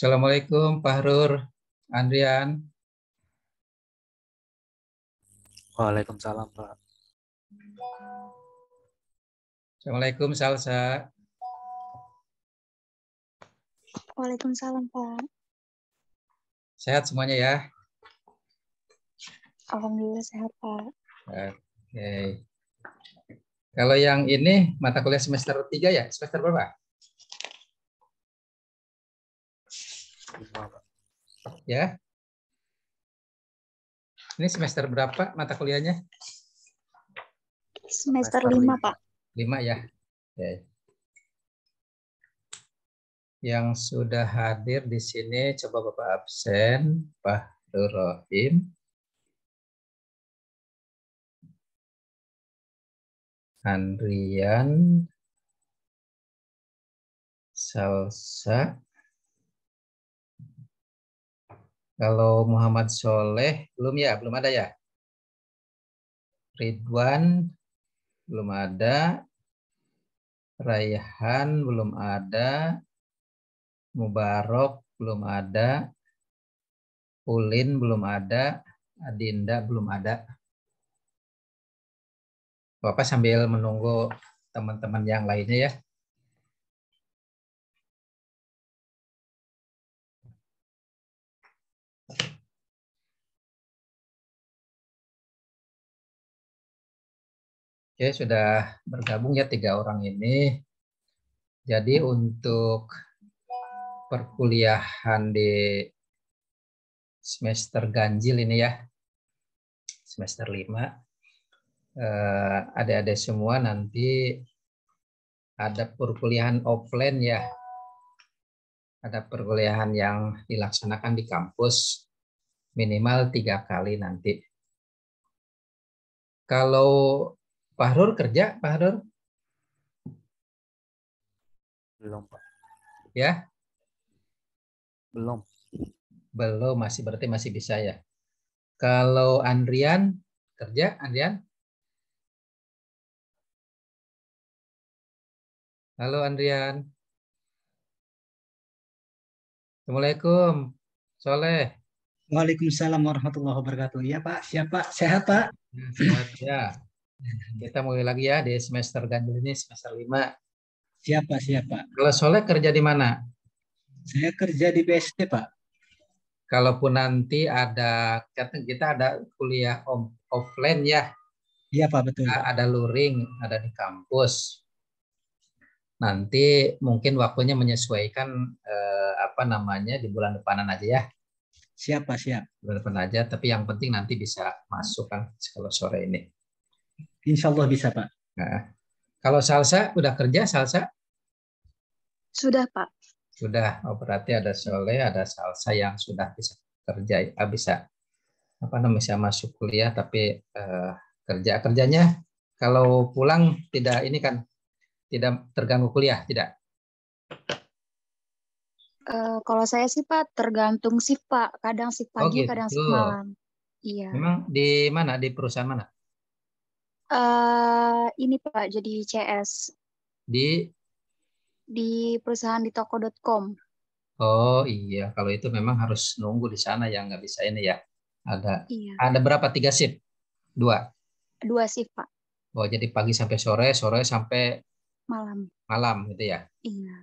Assalamualaikum Pak Harur, Andrian. Waalaikumsalam Pak. Assalamualaikum Salsa. Waalaikumsalam Pak. Sehat semuanya ya? Alhamdulillah sehat Pak. Oke. Kalau yang ini mata kuliah semester 3 ya? Semester berapa? Ya. Ini semester berapa mata kuliahnya? Semester, lima 5, Pak. 5 ya. Oke. Ya. Yang sudah hadir di sini coba Bapak absen, Pak Rohim. Andrian Salsa Kalau Muhammad Soleh, belum ya? Belum ada ya? Ridwan, belum ada. Raihan, belum ada. Mubarok, belum ada. Ulin, belum ada. Adinda, belum ada. Bapak sambil menunggu teman-teman yang lainnya ya. Oke, sudah bergabung ya tiga orang ini. Jadi untuk perkuliahan di semester ganjil ini ya, semester lima, eh, ada-ada semua nanti ada perkuliahan offline ya. Ada perkuliahan yang dilaksanakan di kampus minimal tiga kali nanti. Kalau Pak Harur kerja, Pak Harur? Belum, Pak. Ya? Belum. Belum, masih berarti masih bisa ya. Kalau Andrian kerja, Andrian? Halo Andrian. Assalamualaikum. Soleh. Waalaikumsalam warahmatullahi wabarakatuh. Iya Pak, siapa? Sehat Pak. Ya, sehat ya. Kita mulai lagi ya di semester ganjil ini semester 5. Siapa siapa? Kalau Soleh kerja di mana? Saya kerja di BST Pak. Kalaupun nanti ada kita ada kuliah offline ya. Iya Pak, betul. Pak. Ada luring, ada di kampus. Nanti mungkin waktunya menyesuaikan eh, apa namanya di bulan depanan aja ya. Siapa siap. Bulan depan aja, tapi yang penting nanti bisa masuk kan kalau sore ini. Insya Allah bisa Pak. Nah, kalau Salsa udah kerja Salsa? Sudah Pak. Sudah. Oh berarti ada Soleh, ada Salsa yang sudah bisa kerja, ah, bisa apa namanya bisa masuk kuliah tapi eh, kerja kerjanya kalau pulang tidak ini kan tidak terganggu kuliah tidak? Uh, kalau saya sih Pak tergantung sih Pak, kadang sih pagi, oh, gitu. kadang sih malam. Iya. Memang di mana di perusahaan mana? Uh, ini Pak, jadi CS. Di? Di perusahaan di toko.com. Oh iya, kalau itu memang harus nunggu di sana ya, nggak bisa ini ya. Ada iya. ada berapa? Tiga shift? Dua? Dua shift Pak. Oh jadi pagi sampai sore, sore sampai malam. Malam gitu ya? Iya.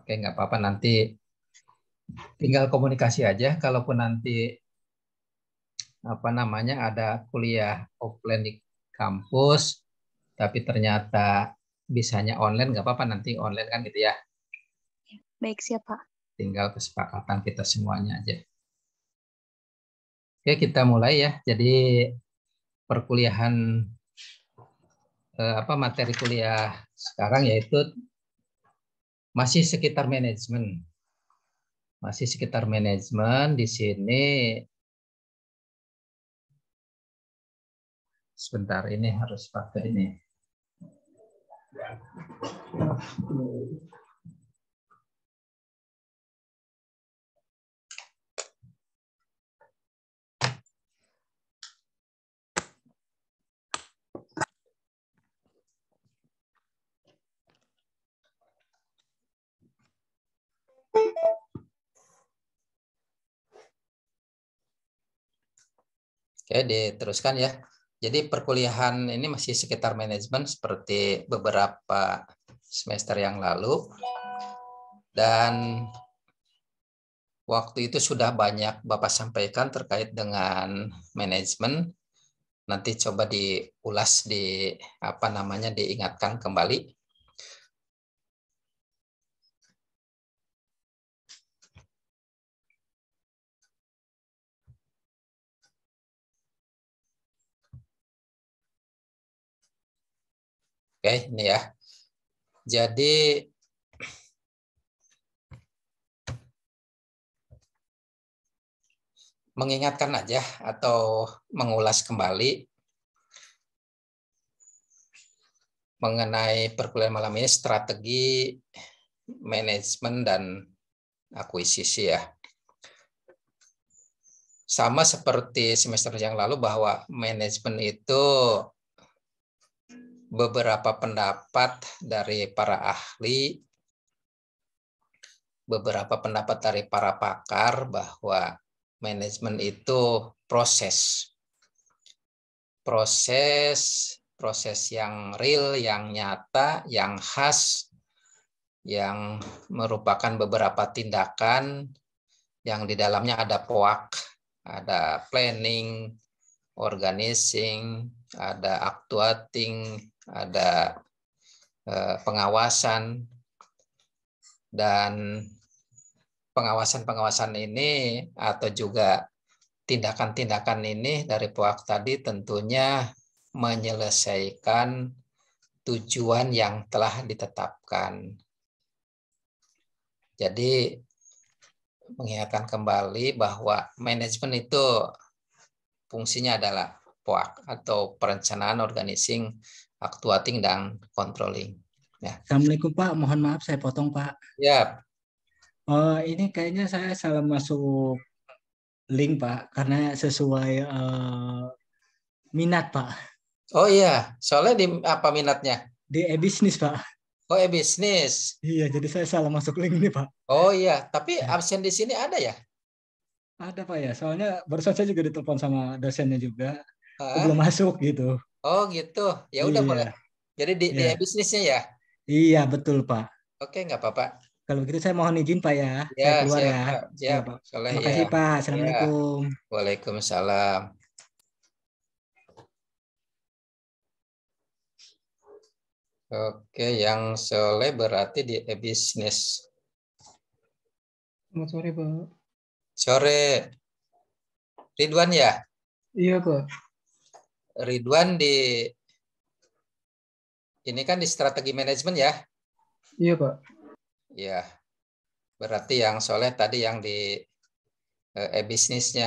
Oke, nggak apa-apa nanti tinggal komunikasi aja. Kalaupun nanti apa namanya ada kuliah offline di kampus, tapi ternyata bisanya online, nggak apa-apa nanti online kan gitu ya. Baik siap Pak. Tinggal kesepakatan kita semuanya aja. Oke kita mulai ya. Jadi perkuliahan eh, apa materi kuliah sekarang yaitu masih sekitar manajemen. Masih sekitar manajemen di sini Sebentar, ini harus pakai ini. Oke, diteruskan ya. Jadi perkuliahan ini masih sekitar manajemen seperti beberapa semester yang lalu. Dan waktu itu sudah banyak Bapak sampaikan terkait dengan manajemen. Nanti coba diulas di apa namanya diingatkan kembali Oke, ini ya. Jadi mengingatkan aja atau mengulas kembali mengenai perkuliahan malam ini strategi manajemen dan akuisisi ya. Sama seperti semester yang lalu bahwa manajemen itu beberapa pendapat dari para ahli, beberapa pendapat dari para pakar bahwa manajemen itu proses. Proses proses yang real, yang nyata, yang khas, yang merupakan beberapa tindakan yang di dalamnya ada poak, ada planning, organizing, ada actuating, ada eh, pengawasan dan pengawasan-pengawasan ini atau juga tindakan-tindakan ini dari POAK tadi tentunya menyelesaikan tujuan yang telah ditetapkan. Jadi mengingatkan kembali bahwa manajemen itu fungsinya adalah POAK atau perencanaan organizing actuating dan controlling. Ya. Assalamualaikum Pak, mohon maaf saya potong Pak. Ya. Uh, ini kayaknya saya salah masuk link Pak, karena sesuai uh, minat Pak. Oh iya, soalnya di apa minatnya? Di e-business Pak. Oh e-business. Iya, jadi saya salah masuk link ini Pak. Oh iya, tapi ya. absen di sini ada ya? Ada Pak ya, soalnya barusan saya juga ditelepon sama dosennya juga. Ah. Belum masuk gitu. Oh gitu. Ya udah iya. boleh. Jadi di, iya. di bisnisnya ya. Iya betul Pak. Oke nggak apa-apa. Kalau begitu saya mohon izin Pak ya. ya saya keluar siap, ya. Siap. Ya, Pak. Terima kasih ya. Pak. Assalamualaikum. Ya. Waalaikumsalam. Oke, yang soleh berarti di eh, bisnis. business Selamat sore, Pak. Sore. Ridwan ya? Iya, Pak. Ridwan di ini kan di strategi manajemen ya? Iya pak. Iya. Berarti yang soleh tadi yang di eh, e-bisnisnya.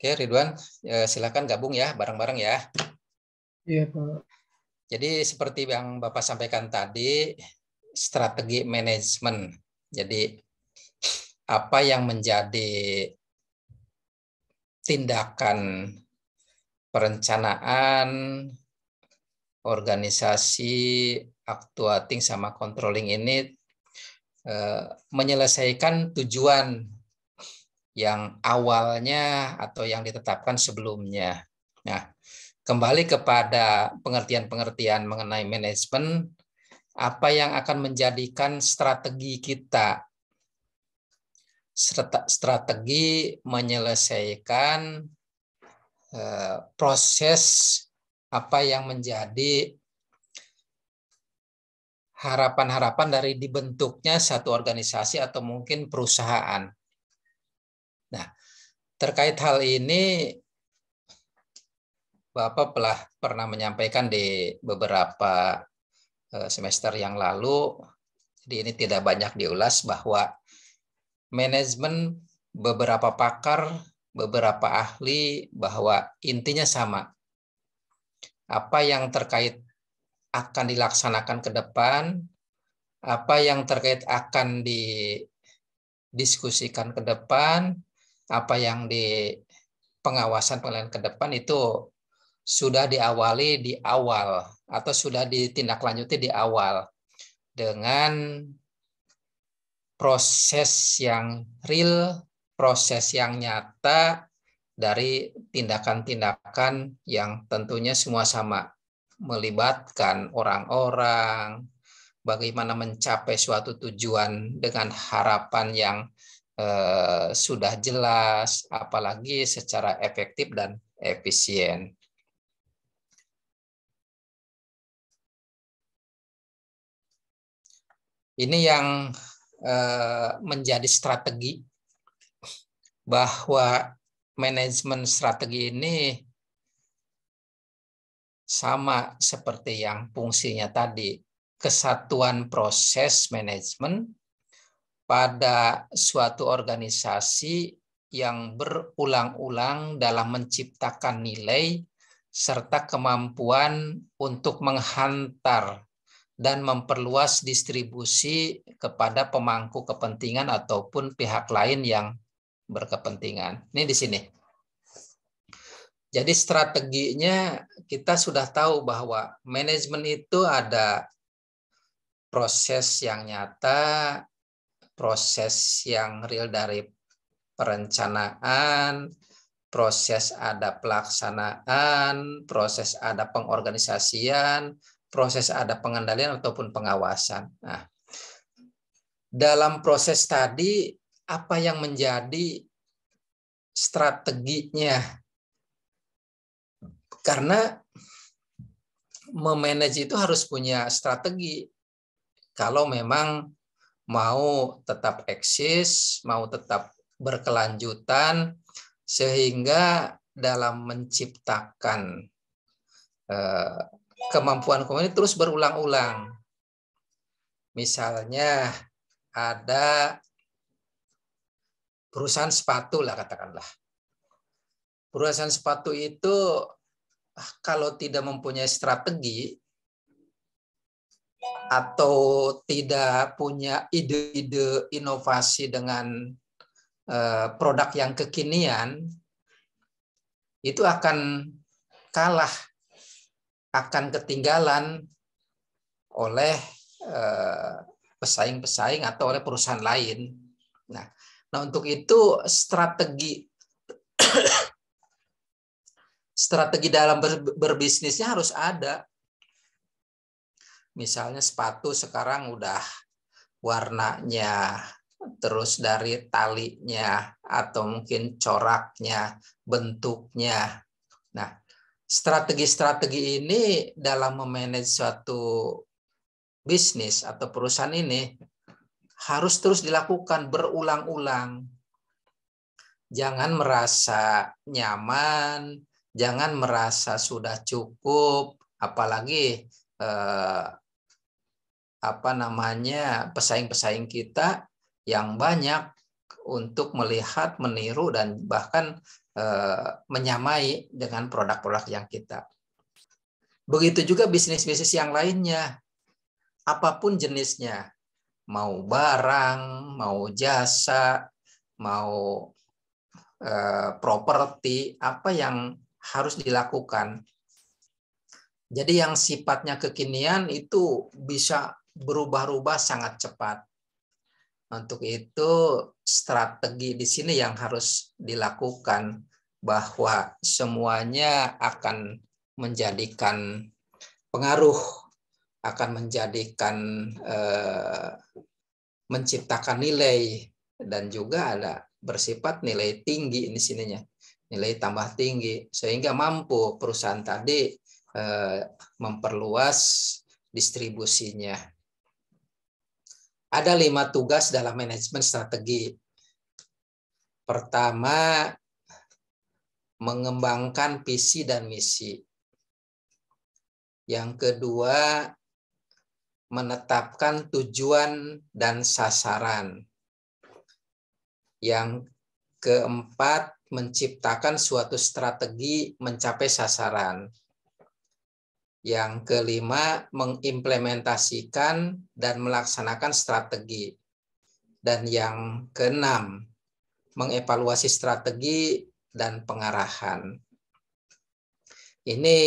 Oke Ridwan, eh, silakan gabung ya bareng-bareng ya. Iya pak. Jadi seperti yang Bapak sampaikan tadi, strategi manajemen. Jadi apa yang menjadi tindakan perencanaan, organisasi, actuating sama controlling ini eh, menyelesaikan tujuan yang awalnya atau yang ditetapkan sebelumnya. Nah, kembali kepada pengertian-pengertian mengenai manajemen, apa yang akan menjadikan strategi kita strategi menyelesaikan eh, proses apa yang menjadi harapan-harapan dari dibentuknya satu organisasi atau mungkin perusahaan. Nah, terkait hal ini Bapak telah pernah menyampaikan di beberapa eh, semester yang lalu, jadi ini tidak banyak diulas bahwa manajemen beberapa pakar, beberapa ahli bahwa intinya sama. Apa yang terkait akan dilaksanakan ke depan, apa yang terkait akan didiskusikan ke depan, apa yang di pengawasan pengelolaan ke depan itu sudah diawali di awal atau sudah ditindaklanjuti di awal dengan proses yang real, proses yang nyata dari tindakan-tindakan yang tentunya semua sama melibatkan orang-orang, bagaimana mencapai suatu tujuan dengan harapan yang eh, sudah jelas, apalagi secara efektif dan efisien. Ini yang Eh, menjadi strategi bahwa manajemen strategi ini sama seperti yang fungsinya tadi kesatuan proses manajemen pada suatu organisasi yang berulang-ulang dalam menciptakan nilai serta kemampuan untuk menghantar dan memperluas distribusi kepada pemangku kepentingan ataupun pihak lain yang berkepentingan. Ini di sini. Jadi strateginya kita sudah tahu bahwa manajemen itu ada proses yang nyata, proses yang real dari perencanaan, proses ada pelaksanaan, proses ada pengorganisasian, proses ada pengendalian ataupun pengawasan. Nah, dalam proses tadi apa yang menjadi strateginya? Karena memanage itu harus punya strategi. Kalau memang mau tetap eksis, mau tetap berkelanjutan, sehingga dalam menciptakan eh, kemampuan kamu ini terus berulang-ulang. Misalnya ada perusahaan sepatu lah katakanlah. Perusahaan sepatu itu kalau tidak mempunyai strategi atau tidak punya ide-ide inovasi dengan eh, produk yang kekinian itu akan kalah akan ketinggalan oleh eh, pesaing-pesaing atau oleh perusahaan lain. Nah, nah untuk itu strategi strategi dalam ber, berbisnisnya harus ada. Misalnya sepatu sekarang udah warnanya, terus dari talinya atau mungkin coraknya, bentuknya. Nah, strategi-strategi ini dalam memanage suatu bisnis atau perusahaan ini harus terus dilakukan berulang-ulang. Jangan merasa nyaman, jangan merasa sudah cukup, apalagi eh, apa namanya pesaing-pesaing kita yang banyak untuk melihat, meniru dan bahkan Eh, menyamai dengan produk-produk yang kita. Begitu juga bisnis-bisnis yang lainnya, apapun jenisnya, mau barang, mau jasa, mau eh, properti, apa yang harus dilakukan. Jadi yang sifatnya kekinian itu bisa berubah-ubah sangat cepat. Untuk itu strategi di sini yang harus dilakukan bahwa semuanya akan menjadikan pengaruh akan menjadikan eh, menciptakan nilai dan juga ada bersifat nilai tinggi di sininya nilai tambah tinggi sehingga mampu perusahaan tadi eh, memperluas distribusinya ada lima tugas dalam manajemen strategi Pertama, mengembangkan visi dan misi. Yang kedua, menetapkan tujuan dan sasaran. Yang keempat, menciptakan suatu strategi mencapai sasaran. Yang kelima, mengimplementasikan dan melaksanakan strategi. Dan yang keenam, mengevaluasi strategi dan pengarahan. Ini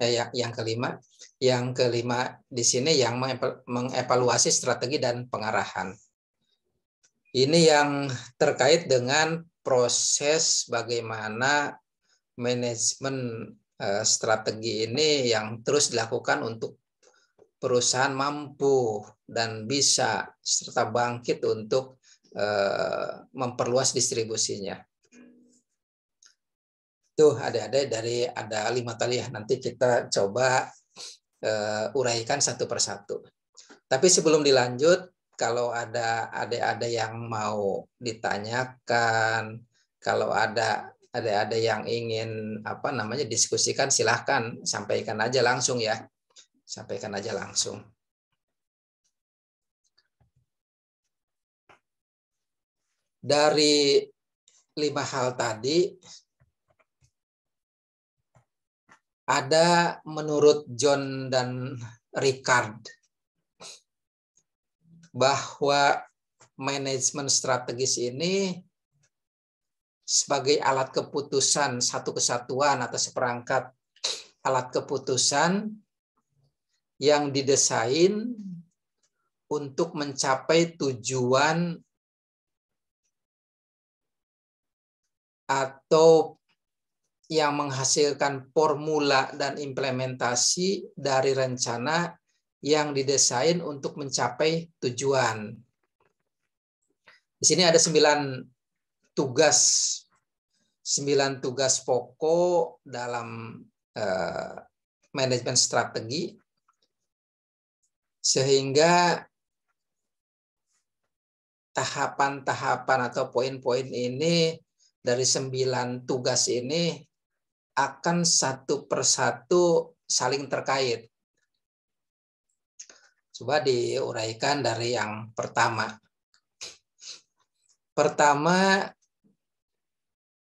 eh, ya, yang, kelima, yang kelima di sini yang mengevaluasi strategi dan pengarahan. Ini yang terkait dengan proses bagaimana manajemen eh, strategi ini yang terus dilakukan untuk perusahaan mampu dan bisa serta bangkit untuk Eh, memperluas distribusinya. Tuh ada-ada dari ada lima tali ya. Nanti kita coba uh, uraikan satu persatu. Tapi sebelum dilanjut, kalau ada ada-ada yang mau ditanyakan, kalau ada ada-ada yang ingin apa namanya diskusikan, silahkan sampaikan aja langsung ya, sampaikan aja langsung. dari lima hal tadi ada menurut John dan Ricard bahwa manajemen strategis ini sebagai alat keputusan satu kesatuan atau seperangkat alat keputusan yang didesain untuk mencapai tujuan atau yang menghasilkan formula dan implementasi dari rencana yang didesain untuk mencapai tujuan. Di sini ada sembilan tugas, sembilan tugas pokok dalam eh, manajemen strategi, sehingga tahapan-tahapan atau poin-poin ini dari sembilan tugas ini akan satu persatu saling terkait. Coba diuraikan dari yang pertama. Pertama,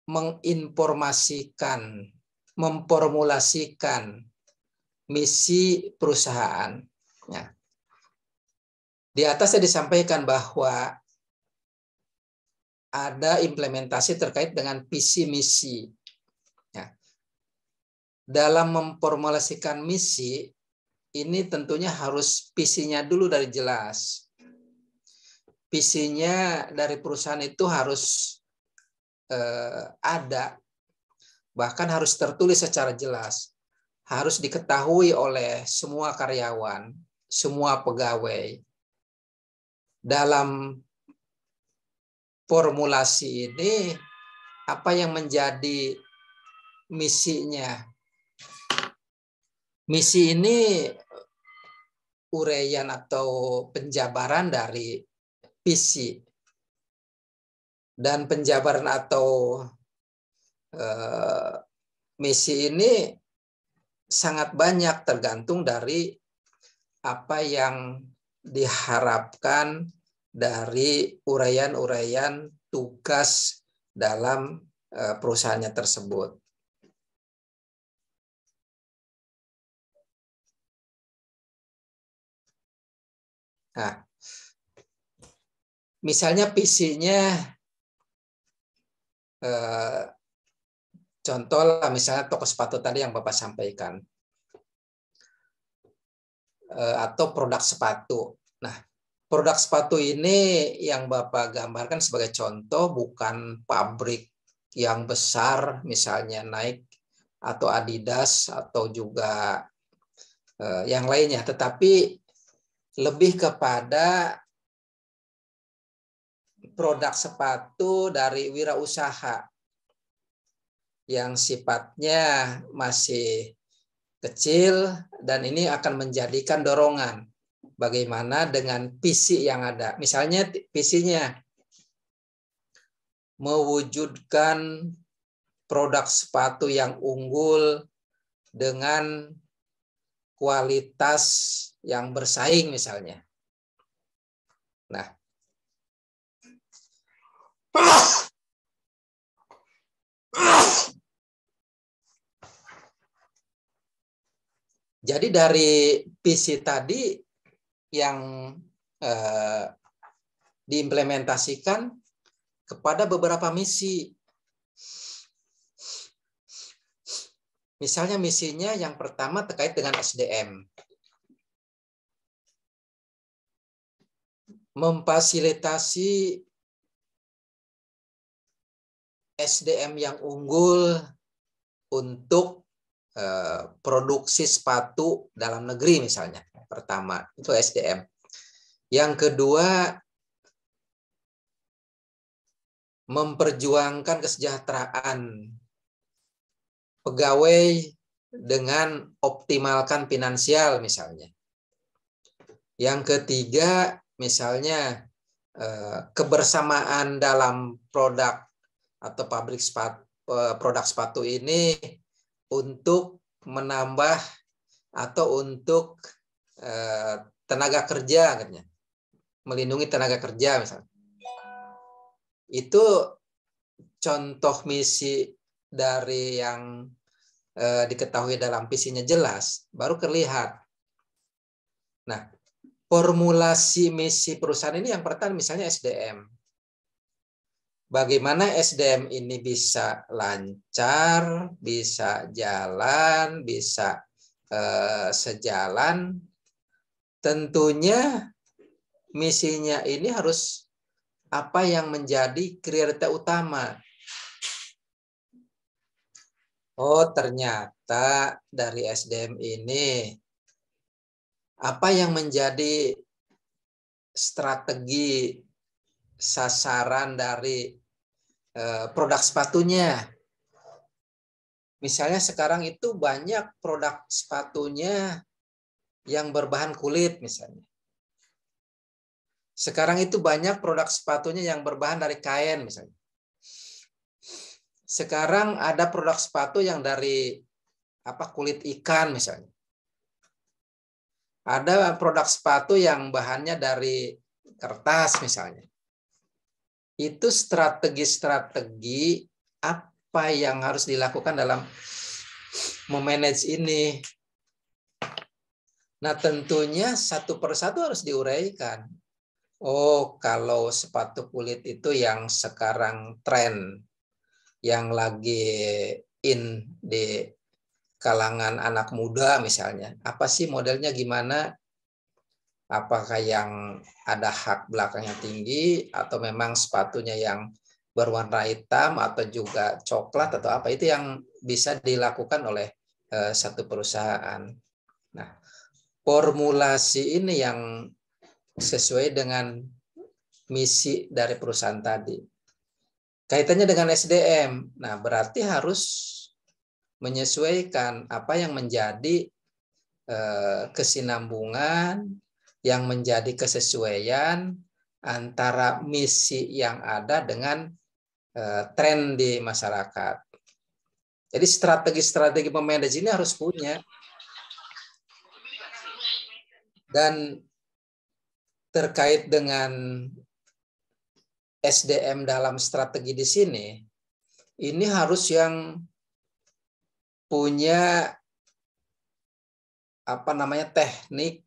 menginformasikan, memformulasikan misi perusahaan. Ya. Di Di atasnya disampaikan bahwa ada implementasi terkait dengan visi misi. Ya. Dalam memformulasikan misi, ini tentunya harus visinya dulu dari jelas. Visinya dari perusahaan itu harus eh, ada, bahkan harus tertulis secara jelas, harus diketahui oleh semua karyawan, semua pegawai. Dalam formulasi ini apa yang menjadi misinya. Misi ini uraian atau penjabaran dari visi dan penjabaran atau uh, misi ini sangat banyak tergantung dari apa yang diharapkan dari uraian-uraian tugas dalam eh, perusahaannya tersebut. Nah, misalnya PC-nya eh, misalnya toko sepatu tadi yang Bapak sampaikan eh, atau produk sepatu produk sepatu ini yang Bapak gambarkan sebagai contoh bukan pabrik yang besar misalnya Nike atau Adidas atau juga eh, yang lainnya tetapi lebih kepada produk sepatu dari wirausaha yang sifatnya masih kecil dan ini akan menjadikan dorongan bagaimana dengan visi yang ada. Misalnya visinya mewujudkan produk sepatu yang unggul dengan kualitas yang bersaing misalnya. Nah, jadi dari PC tadi yang eh, diimplementasikan kepada beberapa misi. Misalnya misinya yang pertama terkait dengan SDM. Memfasilitasi SDM yang unggul untuk eh, produksi sepatu dalam negeri misalnya pertama itu SDM. Yang kedua memperjuangkan kesejahteraan pegawai dengan optimalkan finansial misalnya. Yang ketiga misalnya eh, kebersamaan dalam produk atau pabrik sepatu, eh, produk sepatu ini untuk menambah atau untuk Eh, tenaga kerja katanya melindungi tenaga kerja misalnya itu contoh misi dari yang eh, diketahui dalam visinya jelas baru terlihat nah formulasi misi perusahaan ini yang pertama misalnya SDM bagaimana SDM ini bisa lancar bisa jalan bisa eh, sejalan tentunya misinya ini harus apa yang menjadi kriteria utama. Oh, ternyata dari SDM ini apa yang menjadi strategi sasaran dari eh, produk sepatunya. Misalnya sekarang itu banyak produk sepatunya yang berbahan kulit misalnya. Sekarang itu banyak produk sepatunya yang berbahan dari kain misalnya. Sekarang ada produk sepatu yang dari apa kulit ikan misalnya. Ada produk sepatu yang bahannya dari kertas misalnya. Itu strategi-strategi apa yang harus dilakukan dalam memanage ini Nah tentunya satu persatu harus diuraikan. Oh kalau sepatu kulit itu yang sekarang tren, yang lagi in di kalangan anak muda misalnya. Apa sih modelnya gimana? Apakah yang ada hak belakangnya tinggi atau memang sepatunya yang berwarna hitam atau juga coklat atau apa itu yang bisa dilakukan oleh eh, satu perusahaan formulasi ini yang sesuai dengan misi dari perusahaan tadi. Kaitannya dengan SDM, nah berarti harus menyesuaikan apa yang menjadi eh, kesinambungan, yang menjadi kesesuaian antara misi yang ada dengan eh, tren di masyarakat. Jadi strategi-strategi pemanage ini harus punya dan terkait dengan SDM dalam strategi di sini, ini harus yang punya apa namanya teknik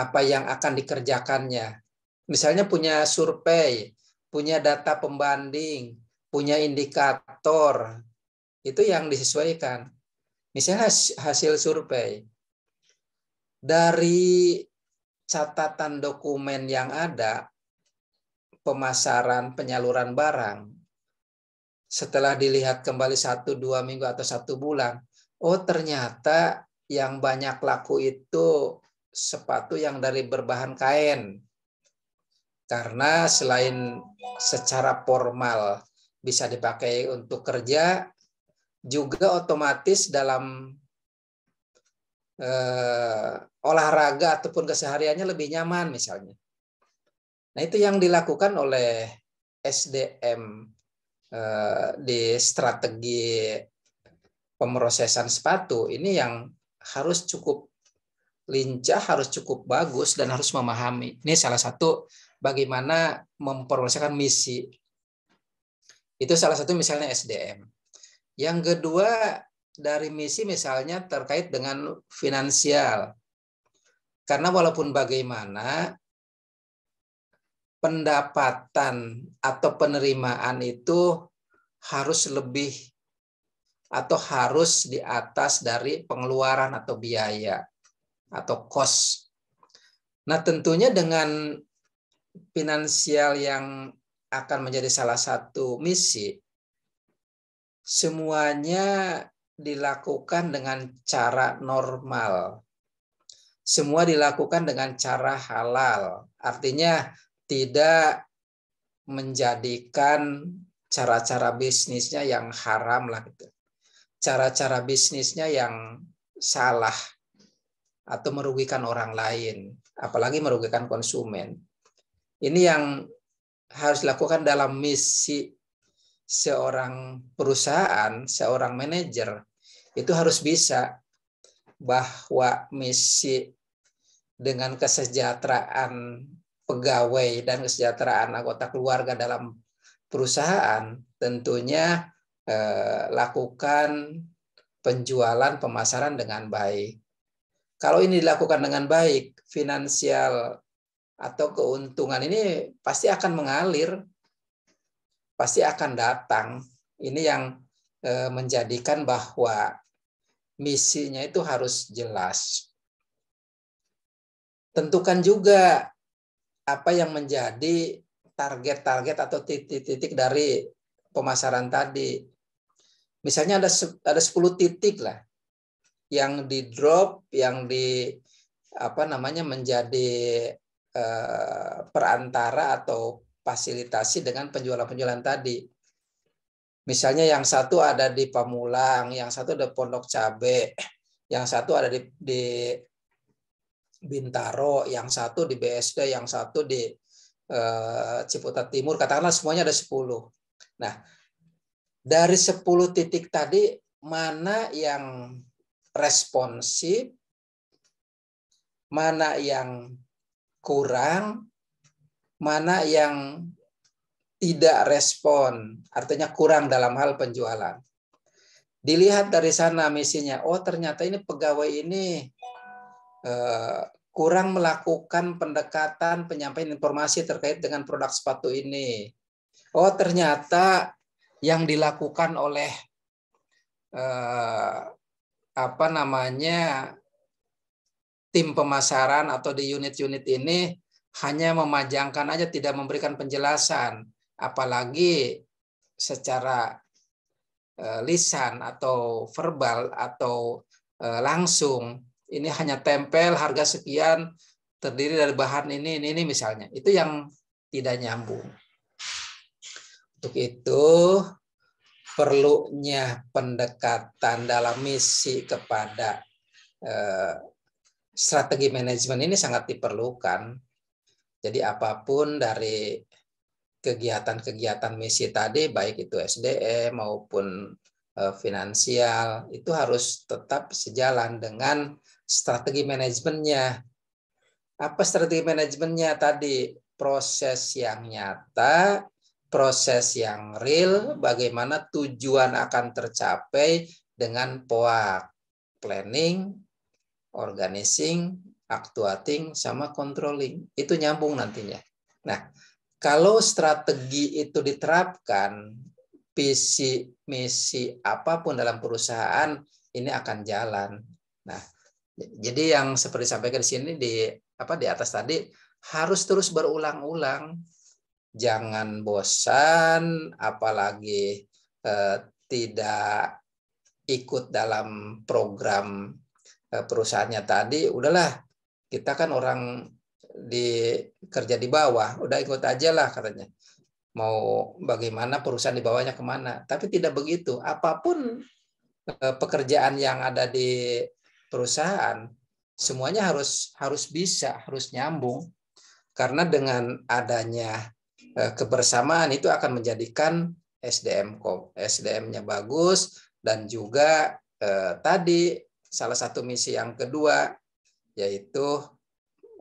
apa yang akan dikerjakannya. Misalnya punya survei, punya data pembanding, punya indikator, itu yang disesuaikan. Misalnya hasil survei, dari catatan dokumen yang ada pemasaran penyaluran barang setelah dilihat kembali satu dua minggu atau satu bulan oh ternyata yang banyak laku itu sepatu yang dari berbahan kain karena selain secara formal bisa dipakai untuk kerja juga otomatis dalam eh, olahraga ataupun kesehariannya lebih nyaman misalnya. Nah itu yang dilakukan oleh SDM eh, di strategi pemrosesan sepatu ini yang harus cukup lincah, harus cukup bagus dan harus memahami. Ini salah satu bagaimana memperolehkan misi. Itu salah satu misalnya SDM. Yang kedua dari misi misalnya terkait dengan finansial. Karena walaupun bagaimana pendapatan atau penerimaan itu harus lebih atau harus di atas dari pengeluaran atau biaya atau cost. Nah, tentunya dengan finansial yang akan menjadi salah satu misi semuanya dilakukan dengan cara normal. Semua dilakukan dengan cara halal. Artinya tidak menjadikan cara-cara bisnisnya yang haram lah gitu. Cara-cara bisnisnya yang salah atau merugikan orang lain, apalagi merugikan konsumen. Ini yang harus dilakukan dalam misi seorang perusahaan, seorang manajer itu harus bisa bahwa misi dengan kesejahteraan pegawai dan kesejahteraan anggota keluarga dalam perusahaan tentunya eh, lakukan penjualan pemasaran dengan baik. Kalau ini dilakukan dengan baik, finansial atau keuntungan ini pasti akan mengalir pasti akan datang. Ini yang e, menjadikan bahwa misinya itu harus jelas. Tentukan juga apa yang menjadi target-target atau titik-titik dari pemasaran tadi. Misalnya ada ada 10 titik lah yang di drop, yang di apa namanya menjadi e, perantara atau fasilitasi dengan penjualan-penjualan tadi. Misalnya yang satu ada di Pamulang, yang satu ada Pondok Cabe, yang satu ada di, di Bintaro, yang satu di BSD, yang satu di eh, Ciputat Timur, katakanlah semuanya ada 10. Nah, dari 10 titik tadi mana yang responsif, mana yang kurang, mana yang tidak respon, artinya kurang dalam hal penjualan. Dilihat dari sana misinya, oh ternyata ini pegawai ini eh, kurang melakukan pendekatan penyampaian informasi terkait dengan produk sepatu ini. Oh ternyata yang dilakukan oleh eh, apa namanya tim pemasaran atau di unit-unit ini hanya memajangkan aja tidak memberikan penjelasan apalagi secara e, lisan atau verbal atau e, langsung ini hanya tempel harga sekian terdiri dari bahan ini ini, ini misalnya itu yang tidak nyambung untuk itu perlunya pendekatan dalam misi kepada eh, strategi manajemen ini sangat diperlukan jadi apapun dari kegiatan-kegiatan misi tadi, baik itu SDM maupun eh, finansial, itu harus tetap sejalan dengan strategi manajemennya. Apa strategi manajemennya tadi? Proses yang nyata, proses yang real, bagaimana tujuan akan tercapai dengan POAK, planning, organizing, actuating sama controlling. Itu nyambung nantinya. Nah, kalau strategi itu diterapkan, visi misi apapun dalam perusahaan ini akan jalan. Nah, jadi yang seperti sampaikan di sini di apa di atas tadi harus terus berulang-ulang. Jangan bosan apalagi eh, tidak ikut dalam program eh, perusahaannya tadi, udahlah kita kan orang di kerja di bawah, udah ikut aja lah katanya. Mau bagaimana perusahaan di bawahnya kemana? Tapi tidak begitu. Apapun eh, pekerjaan yang ada di perusahaan, semuanya harus harus bisa, harus nyambung. Karena dengan adanya eh, kebersamaan itu akan menjadikan SDM SDM-nya bagus dan juga eh, tadi salah satu misi yang kedua yaitu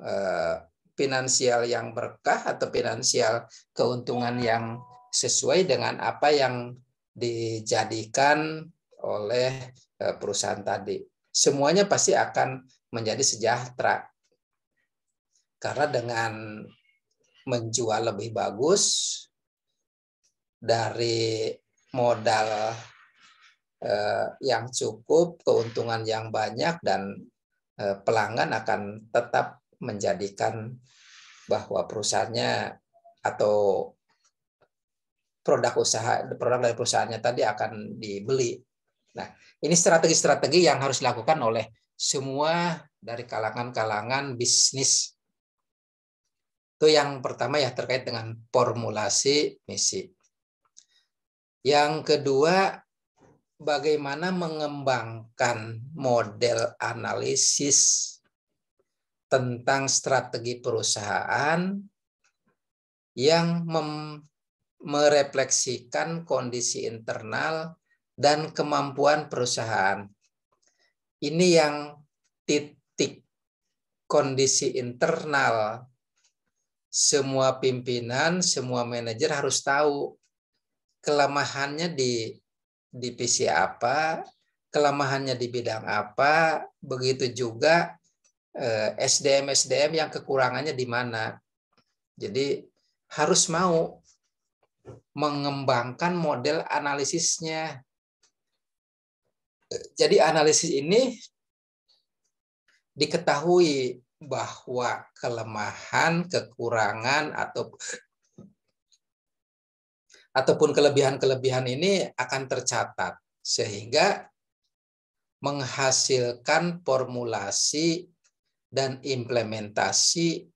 eh, finansial yang berkah atau finansial keuntungan yang sesuai dengan apa yang dijadikan oleh eh, perusahaan tadi. Semuanya pasti akan menjadi sejahtera. Karena dengan menjual lebih bagus dari modal eh, yang cukup, keuntungan yang banyak dan Eh, pelanggan akan tetap menjadikan bahwa perusahaannya atau produk usaha produk dari perusahaannya tadi akan dibeli. Nah, ini strategi-strategi yang harus dilakukan oleh semua dari kalangan-kalangan bisnis. Itu yang pertama ya terkait dengan formulasi misi. Yang kedua bagaimana mengembangkan model analisis tentang strategi perusahaan yang merefleksikan kondisi internal dan kemampuan perusahaan. Ini yang titik kondisi internal semua pimpinan, semua manajer harus tahu kelemahannya di di PC apa, kelemahannya di bidang apa, begitu juga eh, SDM SDM yang kekurangannya di mana. Jadi harus mau mengembangkan model analisisnya. Jadi analisis ini diketahui bahwa kelemahan, kekurangan atau ataupun kelebihan-kelebihan ini akan tercatat sehingga menghasilkan formulasi dan implementasi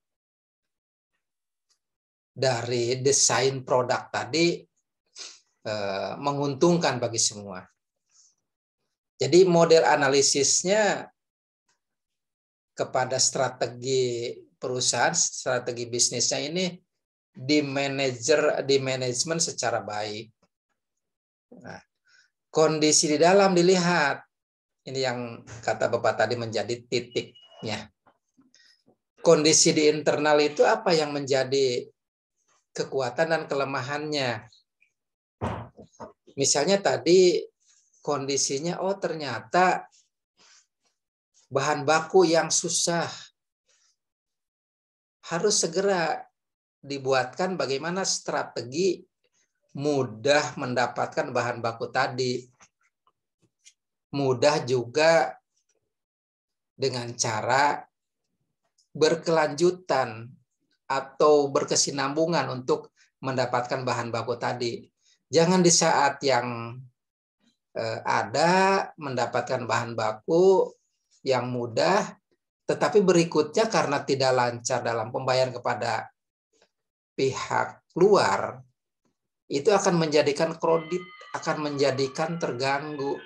dari desain produk tadi eh, menguntungkan bagi semua. Jadi model analisisnya kepada strategi perusahaan, strategi bisnisnya ini di manajer di manajemen secara baik. Nah, kondisi di dalam dilihat. Ini yang kata Bapak tadi menjadi titiknya. Kondisi di internal itu apa yang menjadi kekuatan dan kelemahannya. Misalnya tadi kondisinya oh ternyata bahan baku yang susah harus segera dibuatkan bagaimana strategi mudah mendapatkan bahan baku tadi. Mudah juga dengan cara berkelanjutan atau berkesinambungan untuk mendapatkan bahan baku tadi. Jangan di saat yang eh, ada mendapatkan bahan baku yang mudah, tetapi berikutnya karena tidak lancar dalam pembayaran kepada pihak luar itu akan menjadikan kredit akan menjadikan terganggu.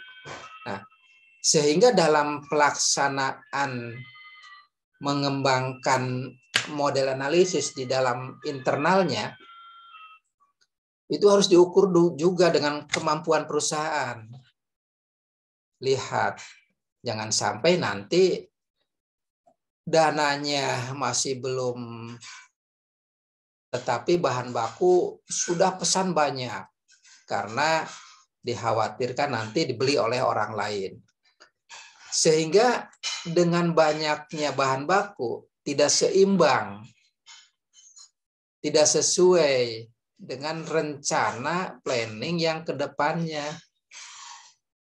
Nah, sehingga dalam pelaksanaan mengembangkan model analisis di dalam internalnya itu harus diukur juga dengan kemampuan perusahaan. Lihat, jangan sampai nanti dananya masih belum tetapi bahan baku sudah pesan banyak karena dikhawatirkan nanti dibeli oleh orang lain. Sehingga dengan banyaknya bahan baku tidak seimbang, tidak sesuai dengan rencana planning yang kedepannya.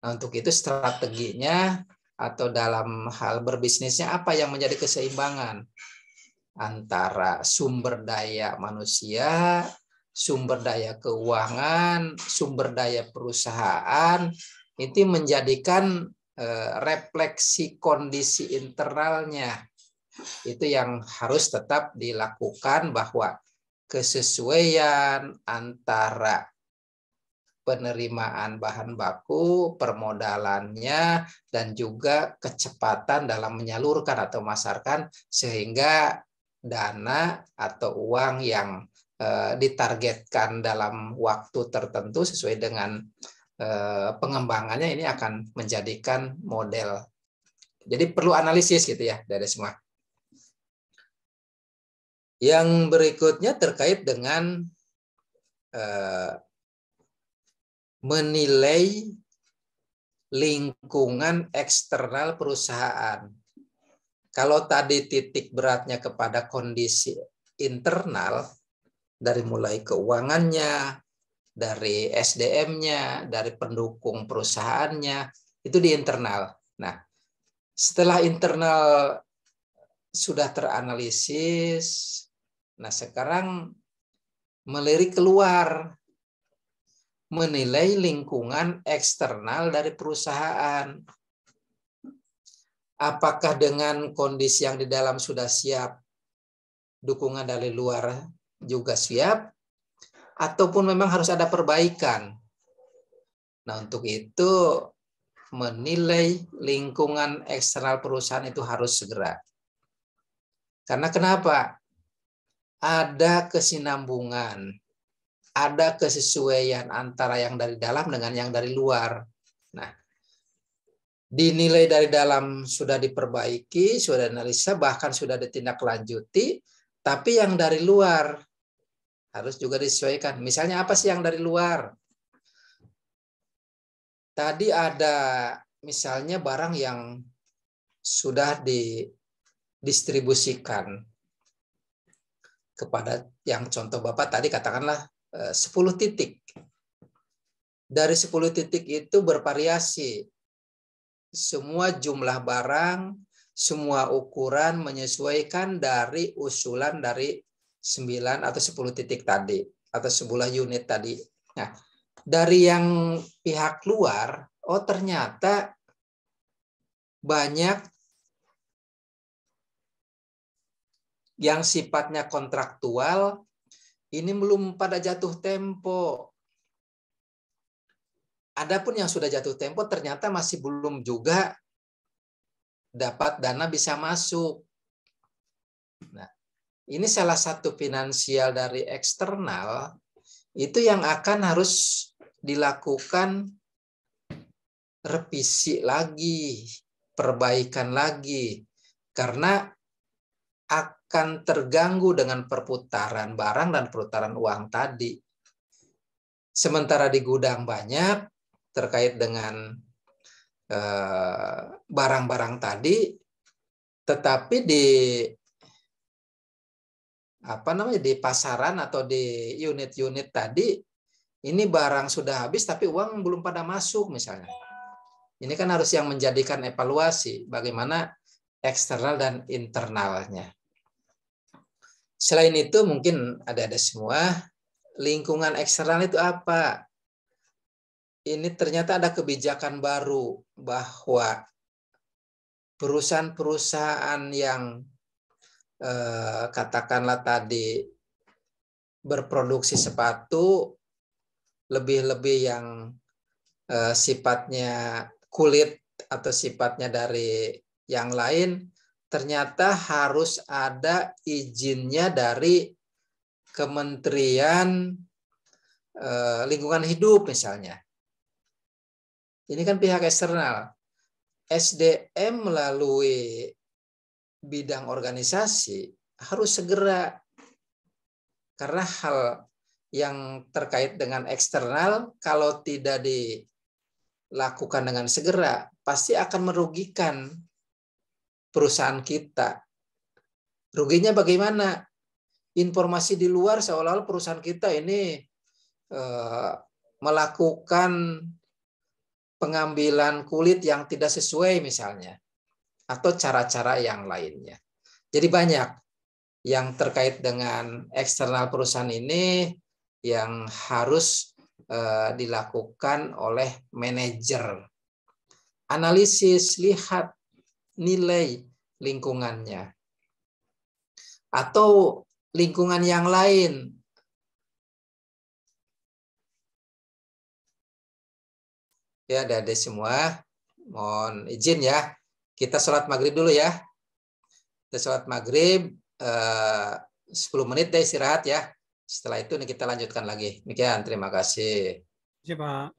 Nah, untuk itu strateginya atau dalam hal berbisnisnya apa yang menjadi keseimbangan? antara sumber daya manusia, sumber daya keuangan, sumber daya perusahaan itu menjadikan eh, refleksi kondisi internalnya itu yang harus tetap dilakukan bahwa kesesuaian antara penerimaan bahan baku, permodalannya, dan juga kecepatan dalam menyalurkan atau memasarkan sehingga dana atau uang yang eh, ditargetkan dalam waktu tertentu sesuai dengan eh, pengembangannya ini akan menjadikan model. Jadi perlu analisis gitu ya dari semua. Yang berikutnya terkait dengan eh, menilai lingkungan eksternal perusahaan. Kalau tadi titik beratnya kepada kondisi internal, dari mulai keuangannya, dari SDM-nya, dari pendukung perusahaannya, itu di internal. Nah, setelah internal sudah teranalisis, nah sekarang melirik keluar, menilai lingkungan eksternal dari perusahaan apakah dengan kondisi yang di dalam sudah siap, dukungan dari luar juga siap, ataupun memang harus ada perbaikan. Nah, untuk itu menilai lingkungan eksternal perusahaan itu harus segera. Karena kenapa? Ada kesinambungan, ada kesesuaian antara yang dari dalam dengan yang dari luar dinilai dari dalam sudah diperbaiki, sudah analisa, bahkan sudah ditindaklanjuti, tapi yang dari luar harus juga disesuaikan. Misalnya apa sih yang dari luar? Tadi ada misalnya barang yang sudah didistribusikan kepada yang contoh Bapak tadi katakanlah 10 eh, titik. Dari 10 titik itu bervariasi semua jumlah barang, semua ukuran menyesuaikan dari usulan dari 9 atau 10 titik tadi atau sebuah unit tadi. Nah, dari yang pihak luar, oh ternyata banyak yang sifatnya kontraktual ini belum pada jatuh tempo. Adapun yang sudah jatuh tempo ternyata masih belum juga dapat dana bisa masuk. Nah, ini salah satu finansial dari eksternal itu yang akan harus dilakukan revisi lagi, perbaikan lagi karena akan terganggu dengan perputaran barang dan perputaran uang tadi. Sementara di gudang banyak, terkait dengan eh, barang-barang tadi tetapi di apa namanya di pasaran atau di unit-unit tadi ini barang sudah habis tapi uang belum pada masuk misalnya. Ini kan harus yang menjadikan evaluasi bagaimana eksternal dan internalnya. Selain itu mungkin ada-ada semua lingkungan eksternal itu apa? ini ternyata ada kebijakan baru bahwa perusahaan-perusahaan yang eh, katakanlah tadi berproduksi sepatu lebih-lebih yang eh, sifatnya kulit atau sifatnya dari yang lain ternyata harus ada izinnya dari Kementerian eh, Lingkungan Hidup misalnya ini kan pihak eksternal. SDM melalui bidang organisasi harus segera karena hal yang terkait dengan eksternal kalau tidak dilakukan dengan segera pasti akan merugikan perusahaan kita. Ruginya bagaimana? Informasi di luar seolah-olah perusahaan kita ini eh, melakukan pengambilan kulit yang tidak sesuai misalnya, atau cara-cara yang lainnya. Jadi banyak yang terkait dengan eksternal perusahaan ini yang harus eh, dilakukan oleh manajer. Analisis, lihat nilai lingkungannya. Atau lingkungan yang lain Ya, ada semua. Mohon izin ya. Kita sholat maghrib dulu ya. Kita sholat maghrib. Eh, 10 menit deh istirahat ya. Setelah itu kita lanjutkan lagi. Demikian, terima kasih. Terima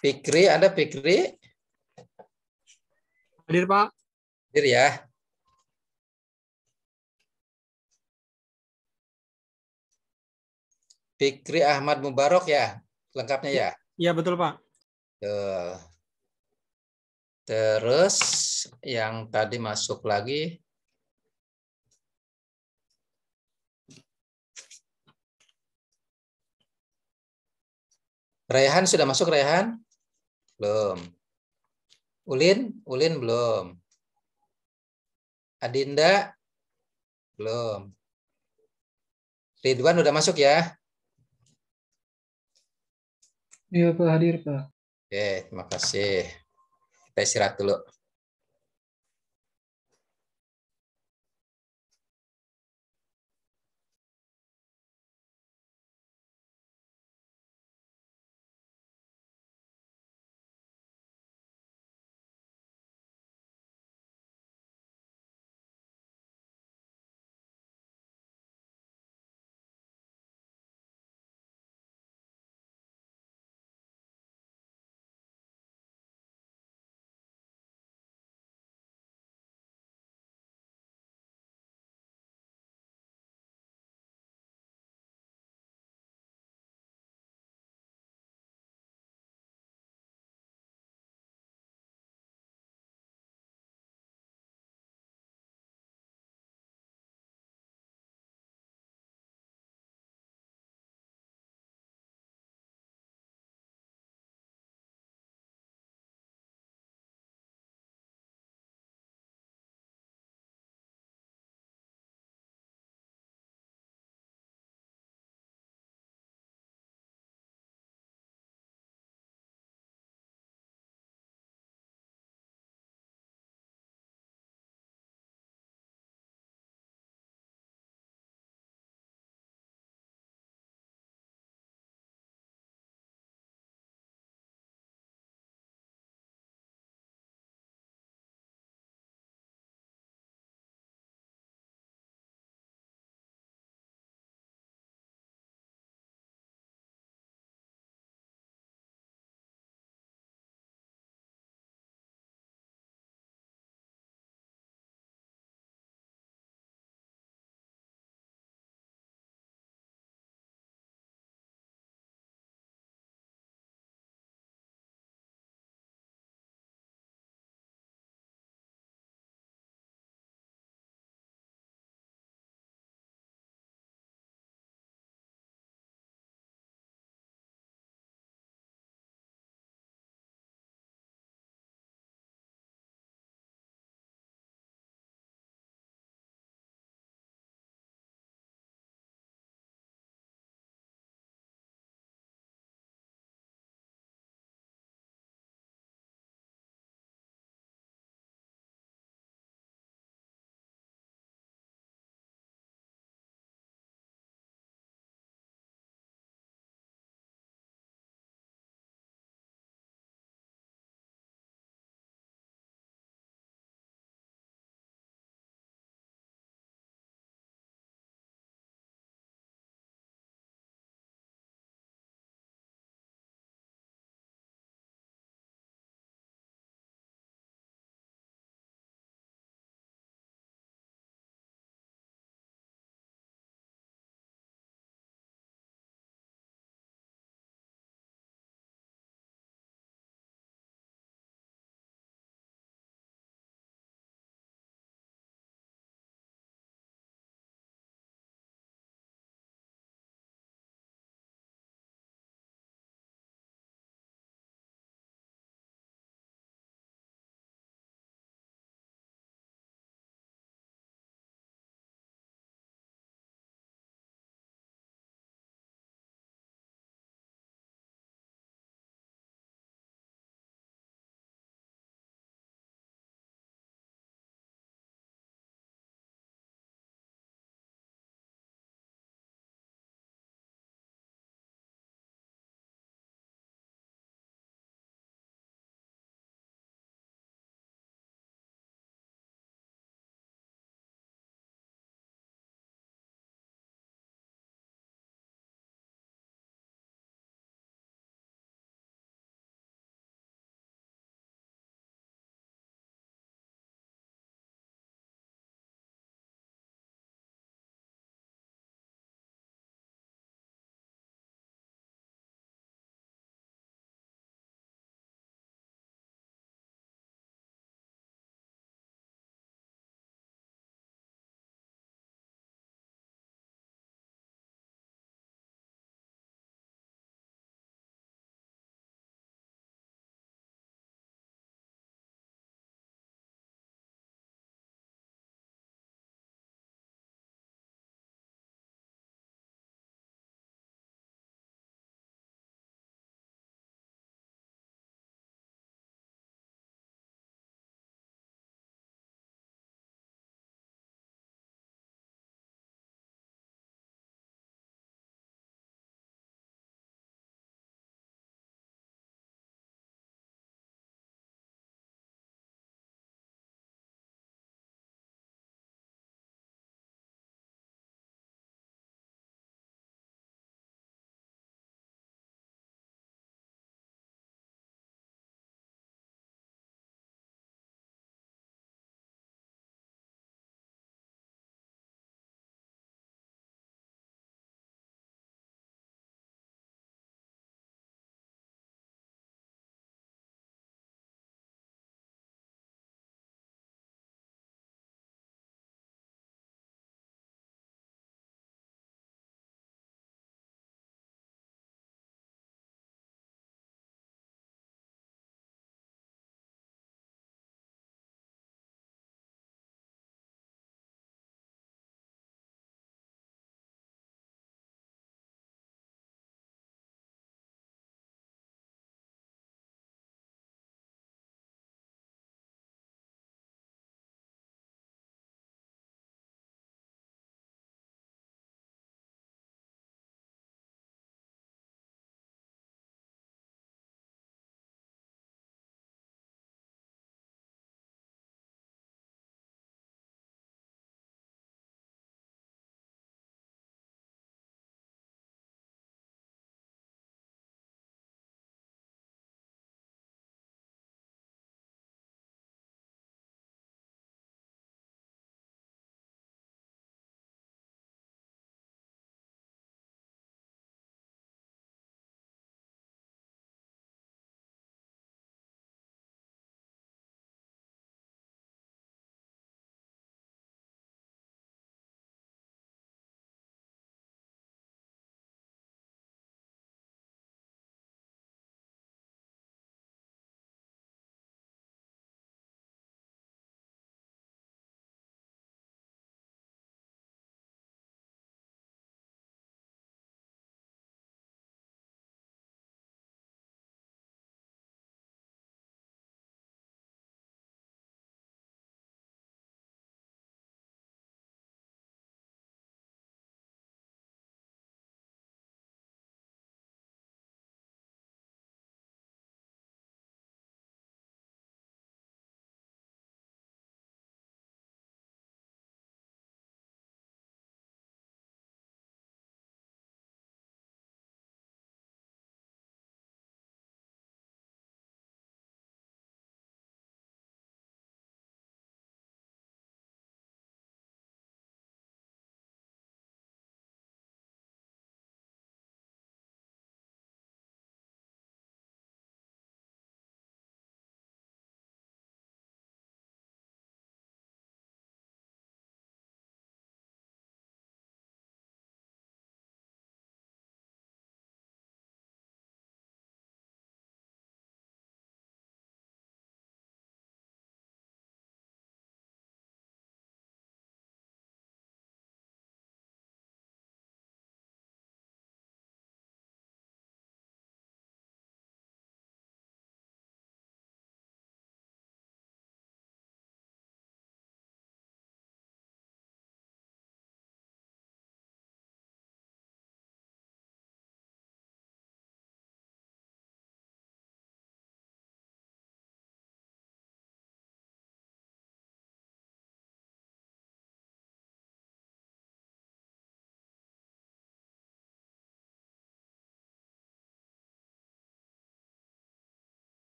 Fikri, ada Fikri? Hadir, Pak. Hadir ya. Fikri Ahmad Mubarok ya, lengkapnya ya? Iya, iya betul, Pak. Terus yang tadi masuk lagi, Rehan sudah masuk Rehan? Belum. Ulin? Ulin belum. Adinda? Belum. Ridwan udah masuk ya? Iya Pak, hadir Pak. Oke, terima kasih. Kita istirahat dulu.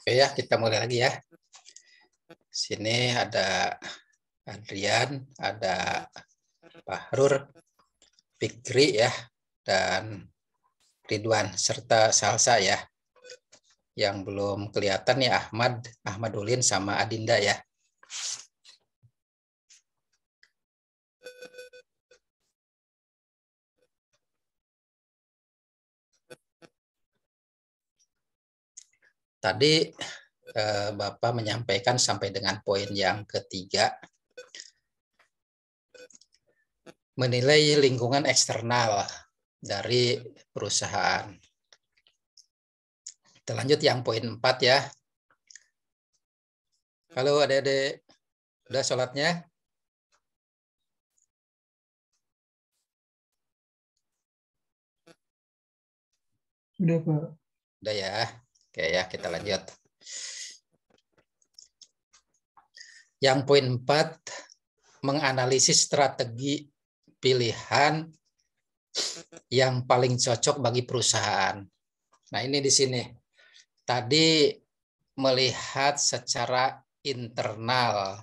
Oke ya, kita mulai lagi ya. Sini ada Adrian, ada Bahrur, Fikri ya, dan Ridwan serta Salsa ya. Yang belum kelihatan ya Ahmad, Ahmadulin sama Adinda ya. Tadi eh, Bapak menyampaikan sampai dengan poin yang ketiga, menilai lingkungan eksternal dari perusahaan. Kita lanjut yang poin empat ya. Kalau ada adik sudah sholatnya? Sudah Pak. Sudah ya. Oke ya, kita lanjut. Yang poin 4, menganalisis strategi pilihan yang paling cocok bagi perusahaan. Nah ini di sini. Tadi melihat secara internal,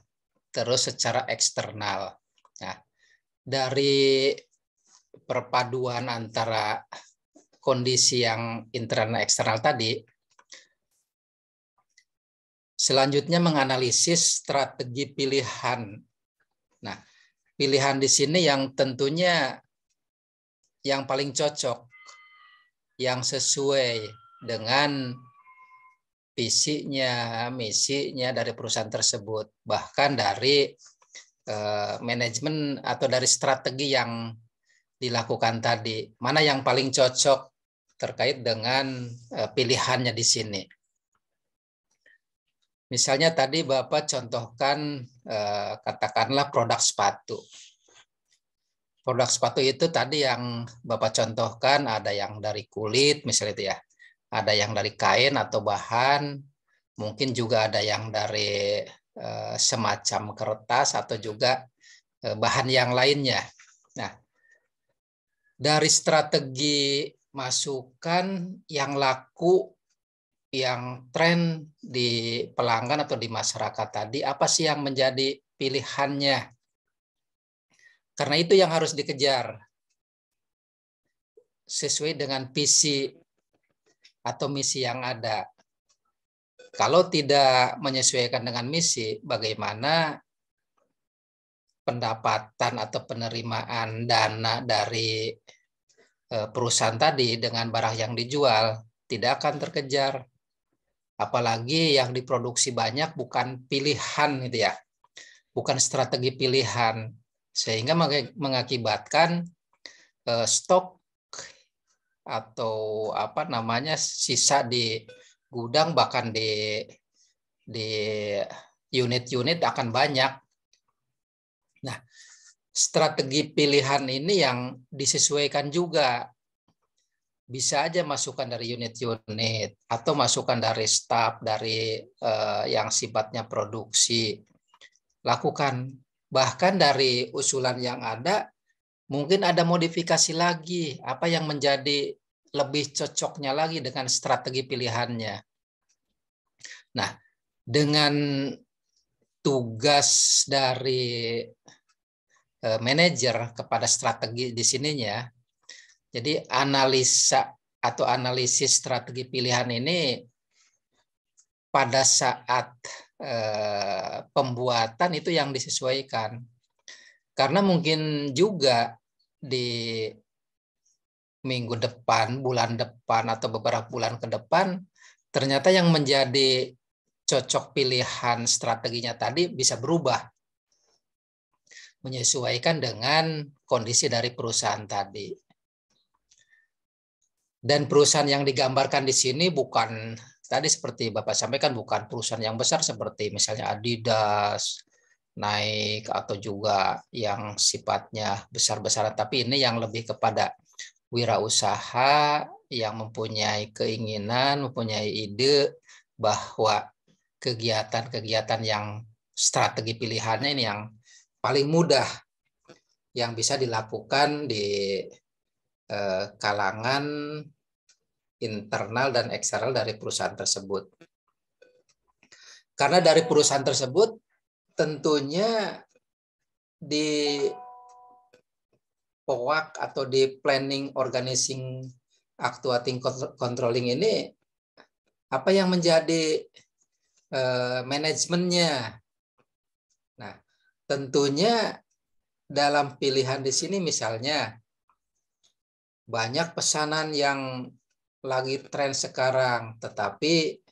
terus secara eksternal. Nah, dari perpaduan antara kondisi yang internal dan eksternal tadi, Selanjutnya menganalisis strategi pilihan. Nah, pilihan di sini yang tentunya yang paling cocok, yang sesuai dengan visinya, misinya dari perusahaan tersebut, bahkan dari eh, manajemen atau dari strategi yang dilakukan tadi, mana yang paling cocok terkait dengan eh, pilihannya di sini. Misalnya tadi Bapak contohkan eh, katakanlah produk sepatu. Produk sepatu itu tadi yang Bapak contohkan ada yang dari kulit misalnya itu ya. Ada yang dari kain atau bahan, mungkin juga ada yang dari eh, semacam kertas atau juga eh, bahan yang lainnya. Nah, dari strategi masukan yang laku yang tren di pelanggan atau di masyarakat tadi, apa sih yang menjadi pilihannya? Karena itu yang harus dikejar sesuai dengan visi atau misi yang ada. Kalau tidak menyesuaikan dengan misi, bagaimana pendapatan atau penerimaan dana dari eh, perusahaan tadi dengan barang yang dijual tidak akan terkejar apalagi yang diproduksi banyak bukan pilihan gitu ya bukan strategi pilihan sehingga mengakibatkan eh, stok atau apa namanya sisa di gudang bahkan di di unit-unit akan banyak. Nah, strategi pilihan ini yang disesuaikan juga bisa aja masukan dari unit-unit atau masukan dari staf dari eh, yang sifatnya produksi lakukan bahkan dari usulan yang ada mungkin ada modifikasi lagi apa yang menjadi lebih cocoknya lagi dengan strategi pilihannya nah dengan tugas dari eh, manajer kepada strategi di sininya jadi analisa atau analisis strategi pilihan ini pada saat e, pembuatan itu yang disesuaikan. Karena mungkin juga di minggu depan, bulan depan atau beberapa bulan ke depan ternyata yang menjadi cocok pilihan strateginya tadi bisa berubah menyesuaikan dengan kondisi dari perusahaan tadi. Dan perusahaan yang digambarkan di sini bukan tadi seperti Bapak sampaikan bukan perusahaan yang besar seperti misalnya Adidas, Nike atau juga yang sifatnya besar-besaran tapi ini yang lebih kepada wirausaha yang mempunyai keinginan, mempunyai ide bahwa kegiatan-kegiatan yang strategi pilihannya ini yang paling mudah yang bisa dilakukan di Eh, kalangan internal dan eksternal dari perusahaan tersebut. Karena dari perusahaan tersebut tentunya di POAK atau di planning organizing actuating controlling ini apa yang menjadi eh, manajemennya. Nah, tentunya dalam pilihan di sini misalnya banyak pesanan yang lagi tren sekarang, tetapi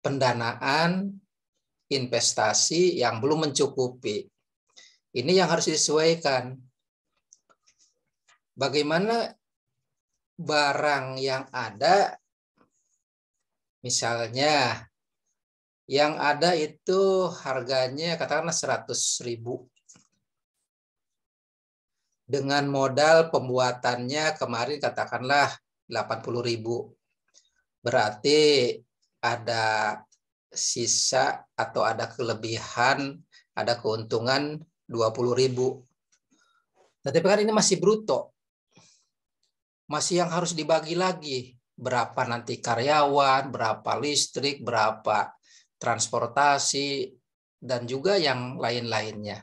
pendanaan investasi yang belum mencukupi. Ini yang harus disesuaikan. Bagaimana barang yang ada, misalnya yang ada itu harganya katakanlah 100 ribu dengan modal pembuatannya kemarin katakanlah 80.000 Berarti ada sisa atau ada kelebihan, ada keuntungan 20.000. Tetapi nah, kan ini masih bruto. Masih yang harus dibagi lagi. Berapa nanti karyawan, berapa listrik, berapa transportasi, dan juga yang lain-lainnya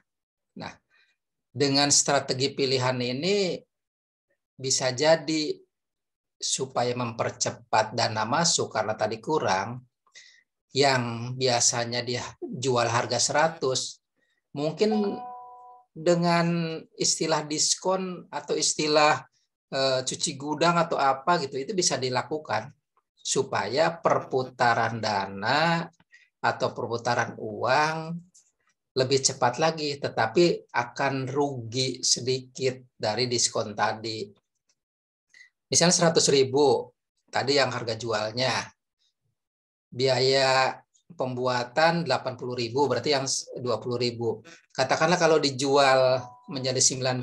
dengan strategi pilihan ini bisa jadi supaya mempercepat dana masuk karena tadi kurang yang biasanya dia jual harga 100 mungkin dengan istilah diskon atau istilah e, cuci gudang atau apa gitu itu bisa dilakukan supaya perputaran dana atau perputaran uang lebih cepat lagi, tetapi akan rugi sedikit dari diskon tadi. Misalnya 100 ribu, tadi yang harga jualnya. Biaya pembuatan 80 ribu, berarti yang 20 ribu. Katakanlah kalau dijual menjadi 95,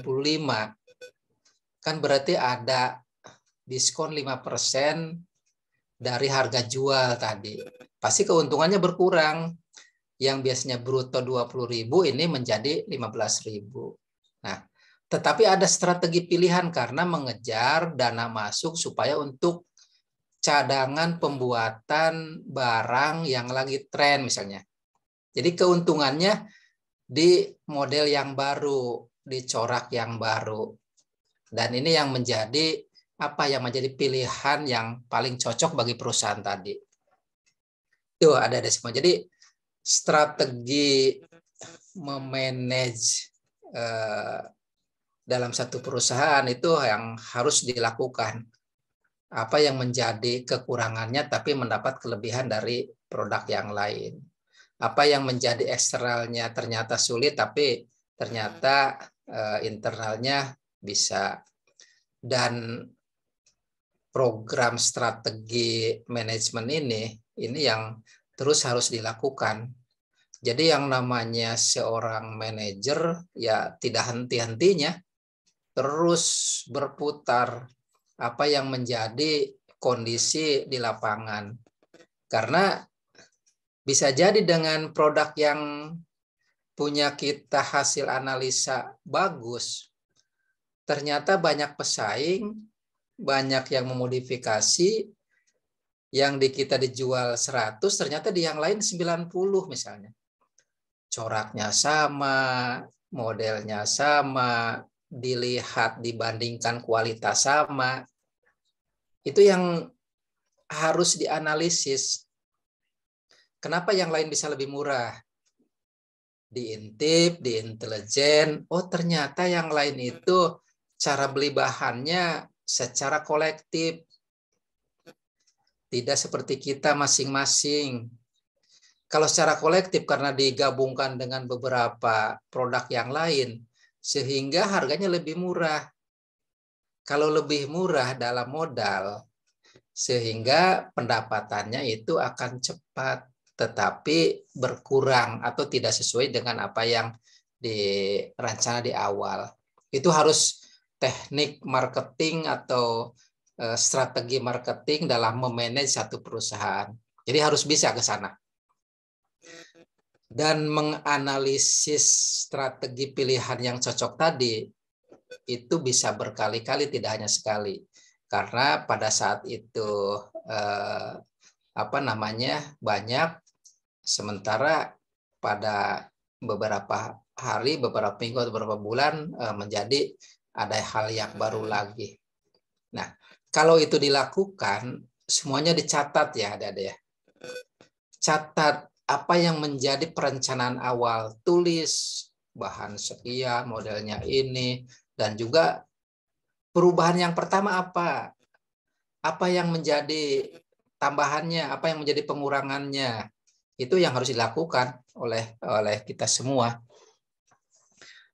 kan berarti ada diskon 5% dari harga jual tadi. Pasti keuntungannya berkurang yang biasanya bruto 20.000 ini menjadi 15.000. Nah, tetapi ada strategi pilihan karena mengejar dana masuk supaya untuk cadangan pembuatan barang yang lagi tren misalnya. Jadi keuntungannya di model yang baru, di corak yang baru. Dan ini yang menjadi apa yang menjadi pilihan yang paling cocok bagi perusahaan tadi. Tuh ada ada semua. Jadi strategi memanage eh, dalam satu perusahaan itu yang harus dilakukan. Apa yang menjadi kekurangannya tapi mendapat kelebihan dari produk yang lain. Apa yang menjadi eksternalnya ternyata sulit tapi ternyata eh, internalnya bisa. Dan program strategi manajemen ini ini yang terus harus dilakukan. Jadi yang namanya seorang manajer ya tidak henti-hentinya terus berputar apa yang menjadi kondisi di lapangan. Karena bisa jadi dengan produk yang punya kita hasil analisa bagus, ternyata banyak pesaing, banyak yang memodifikasi, yang di kita dijual 100 ternyata di yang lain 90 misalnya. Coraknya sama, modelnya sama, dilihat dibandingkan kualitas sama. Itu yang harus dianalisis. Kenapa yang lain bisa lebih murah? Diintip, diintelijen. Oh ternyata yang lain itu cara beli bahannya secara kolektif tidak seperti kita masing-masing. Kalau secara kolektif karena digabungkan dengan beberapa produk yang lain, sehingga harganya lebih murah. Kalau lebih murah dalam modal, sehingga pendapatannya itu akan cepat tetapi berkurang atau tidak sesuai dengan apa yang dirancang di awal. Itu harus teknik marketing atau Eh, strategi marketing dalam memanage satu perusahaan. Jadi harus bisa ke sana. Dan menganalisis strategi pilihan yang cocok tadi itu bisa berkali-kali tidak hanya sekali. Karena pada saat itu eh, apa namanya? banyak sementara pada beberapa hari, beberapa minggu atau beberapa bulan eh, menjadi ada hal yang baru lagi kalau itu dilakukan semuanya dicatat ya ada ya catat apa yang menjadi perencanaan awal tulis bahan sekian modelnya ini dan juga perubahan yang pertama apa apa yang menjadi tambahannya apa yang menjadi pengurangannya itu yang harus dilakukan oleh oleh kita semua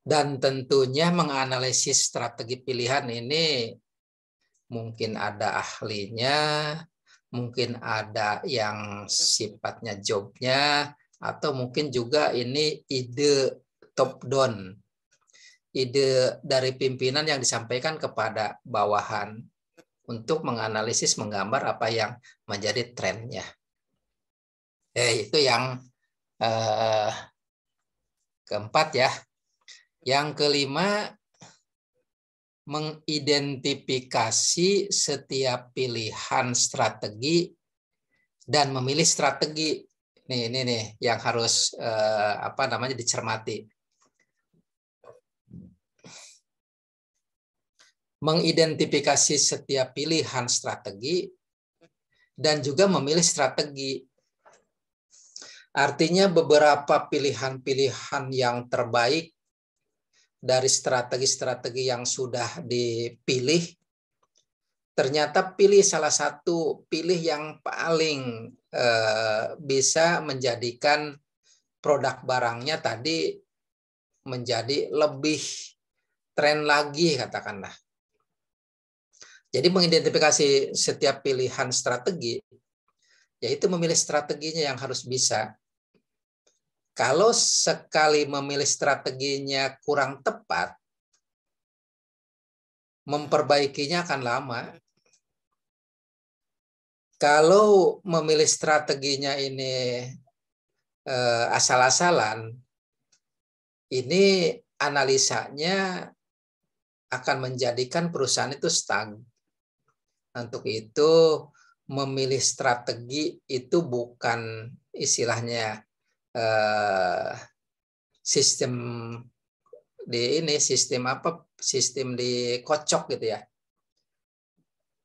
dan tentunya menganalisis strategi pilihan ini mungkin ada ahlinya, mungkin ada yang sifatnya jobnya, atau mungkin juga ini ide top down, ide dari pimpinan yang disampaikan kepada bawahan untuk menganalisis, menggambar apa yang menjadi trennya. Eh, ya, itu yang eh, keempat ya. Yang kelima mengidentifikasi setiap pilihan strategi dan memilih strategi. Nih, ini nih yang harus eh, apa namanya dicermati. Mengidentifikasi setiap pilihan strategi dan juga memilih strategi. Artinya beberapa pilihan-pilihan yang terbaik dari strategi-strategi yang sudah dipilih, ternyata pilih salah satu, pilih yang paling eh, bisa menjadikan produk barangnya tadi menjadi lebih tren lagi katakanlah. Jadi mengidentifikasi setiap pilihan strategi, yaitu memilih strateginya yang harus bisa kalau sekali memilih strateginya kurang tepat, memperbaikinya akan lama. Kalau memilih strateginya ini eh, asal-asalan, ini analisanya akan menjadikan perusahaan itu stang. Untuk itu memilih strategi itu bukan istilahnya Eh, sistem di ini sistem apa sistem dikocok gitu ya.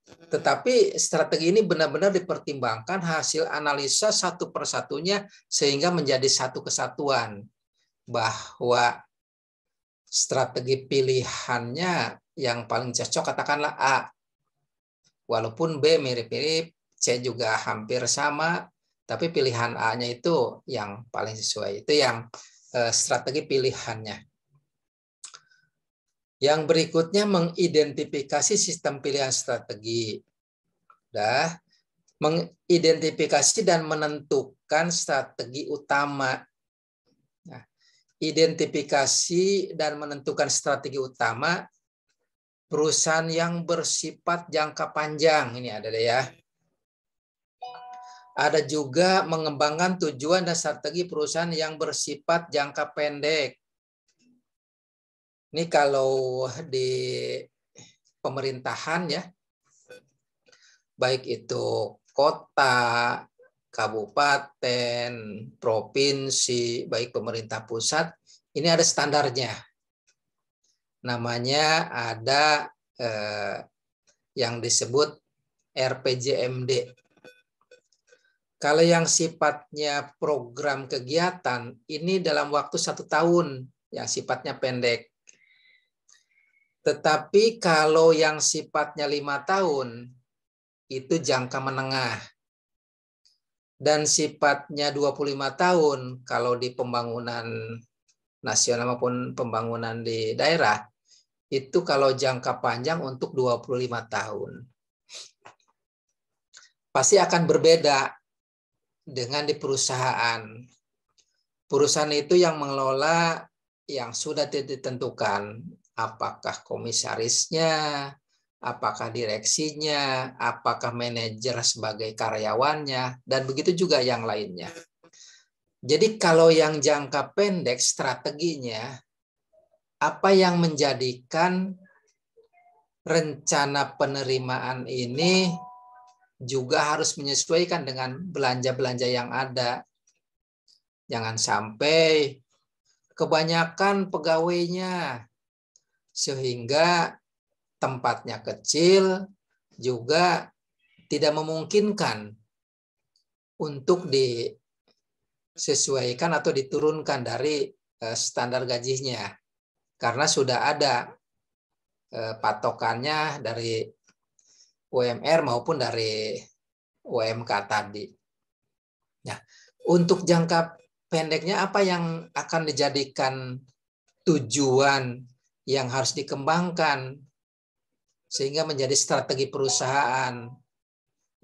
Tetapi strategi ini benar-benar dipertimbangkan hasil analisa satu persatunya sehingga menjadi satu kesatuan bahwa strategi pilihannya yang paling cocok katakanlah A. Walaupun B mirip-mirip, C juga hampir sama, tapi pilihan A-nya itu yang paling sesuai. Itu yang eh, strategi pilihannya. Yang berikutnya mengidentifikasi sistem pilihan strategi. Dah, mengidentifikasi dan menentukan strategi utama. Nah, identifikasi dan menentukan strategi utama perusahaan yang bersifat jangka panjang ini ada deh ya ada juga mengembangkan tujuan dan strategi perusahaan yang bersifat jangka pendek. Ini kalau di pemerintahan ya, baik itu kota, kabupaten, provinsi, baik pemerintah pusat, ini ada standarnya. Namanya ada eh, yang disebut RPJMD kalau yang sifatnya program kegiatan, ini dalam waktu satu tahun yang sifatnya pendek. Tetapi kalau yang sifatnya lima tahun, itu jangka menengah. Dan sifatnya 25 tahun, kalau di pembangunan nasional maupun pembangunan di daerah, itu kalau jangka panjang untuk 25 tahun. Pasti akan berbeda dengan di perusahaan. Perusahaan itu yang mengelola yang sudah ditentukan, apakah komisarisnya, apakah direksinya, apakah manajer sebagai karyawannya, dan begitu juga yang lainnya. Jadi kalau yang jangka pendek strateginya, apa yang menjadikan rencana penerimaan ini juga harus menyesuaikan dengan belanja-belanja yang ada. Jangan sampai kebanyakan pegawainya sehingga tempatnya kecil juga tidak memungkinkan untuk disesuaikan atau diturunkan dari eh, standar gajinya karena sudah ada eh, patokannya dari UMR maupun dari UMK tadi. Nah, untuk jangka pendeknya apa yang akan dijadikan tujuan yang harus dikembangkan sehingga menjadi strategi perusahaan.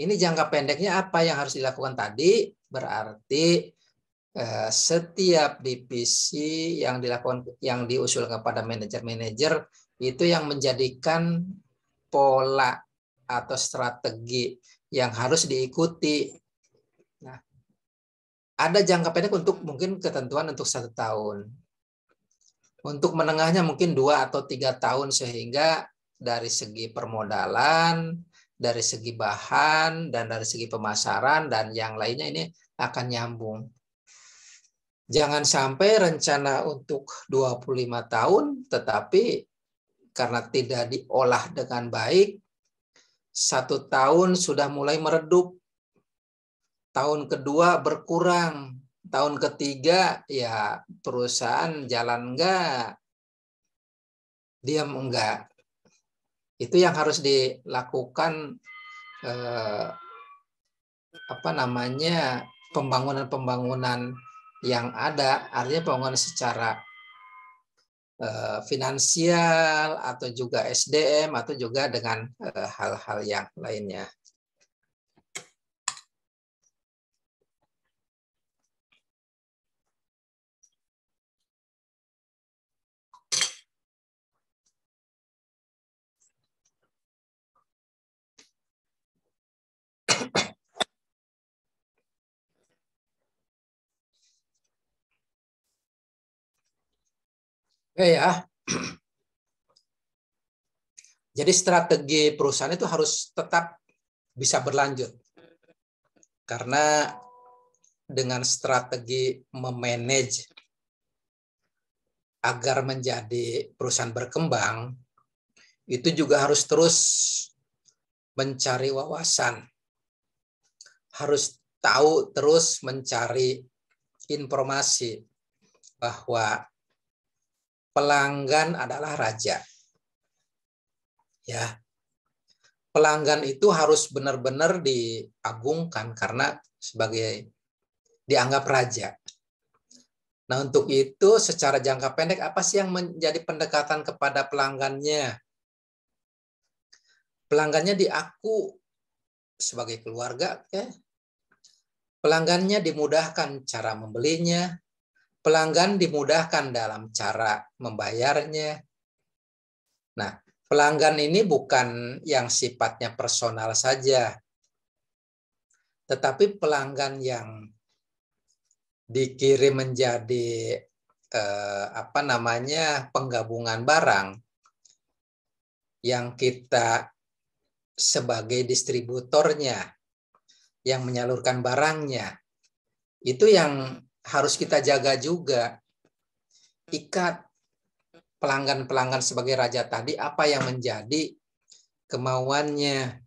Ini jangka pendeknya apa yang harus dilakukan tadi berarti eh, setiap divisi yang dilakukan yang diusulkan kepada manajer-manajer itu yang menjadikan pola atau strategi yang harus diikuti. Nah, ada jangka pendek untuk mungkin ketentuan untuk satu tahun. Untuk menengahnya mungkin dua atau tiga tahun sehingga dari segi permodalan, dari segi bahan, dan dari segi pemasaran, dan yang lainnya ini akan nyambung. Jangan sampai rencana untuk 25 tahun, tetapi karena tidak diolah dengan baik, satu tahun sudah mulai meredup. Tahun kedua berkurang. Tahun ketiga ya perusahaan jalan enggak. Diam enggak. Itu yang harus dilakukan eh, apa namanya pembangunan-pembangunan yang ada artinya pembangunan secara Eh, finansial atau juga SDM atau juga dengan eh, hal-hal yang lainnya. Oke ya. Jadi strategi perusahaan itu harus tetap bisa berlanjut. Karena dengan strategi memanage agar menjadi perusahaan berkembang, itu juga harus terus mencari wawasan. Harus tahu terus mencari informasi bahwa pelanggan adalah raja. Ya. Pelanggan itu harus benar-benar diagungkan karena sebagai dianggap raja. Nah, untuk itu secara jangka pendek apa sih yang menjadi pendekatan kepada pelanggannya? Pelanggannya diaku sebagai keluarga, ya. Pelanggannya dimudahkan cara membelinya, pelanggan dimudahkan dalam cara membayarnya. Nah, pelanggan ini bukan yang sifatnya personal saja, tetapi pelanggan yang dikirim menjadi eh, apa namanya penggabungan barang yang kita sebagai distributornya yang menyalurkan barangnya itu yang harus kita jaga juga ikat pelanggan-pelanggan sebagai raja tadi apa yang menjadi kemauannya.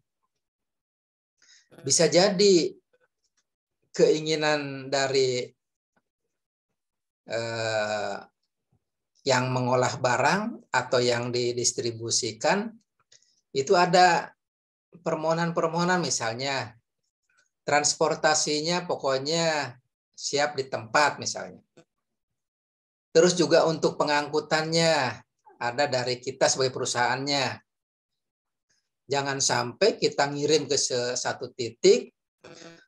Bisa jadi keinginan dari eh, yang mengolah barang atau yang didistribusikan itu ada permohonan-permohonan misalnya transportasinya pokoknya siap di tempat misalnya. Terus juga untuk pengangkutannya, ada dari kita sebagai perusahaannya. Jangan sampai kita ngirim ke satu titik,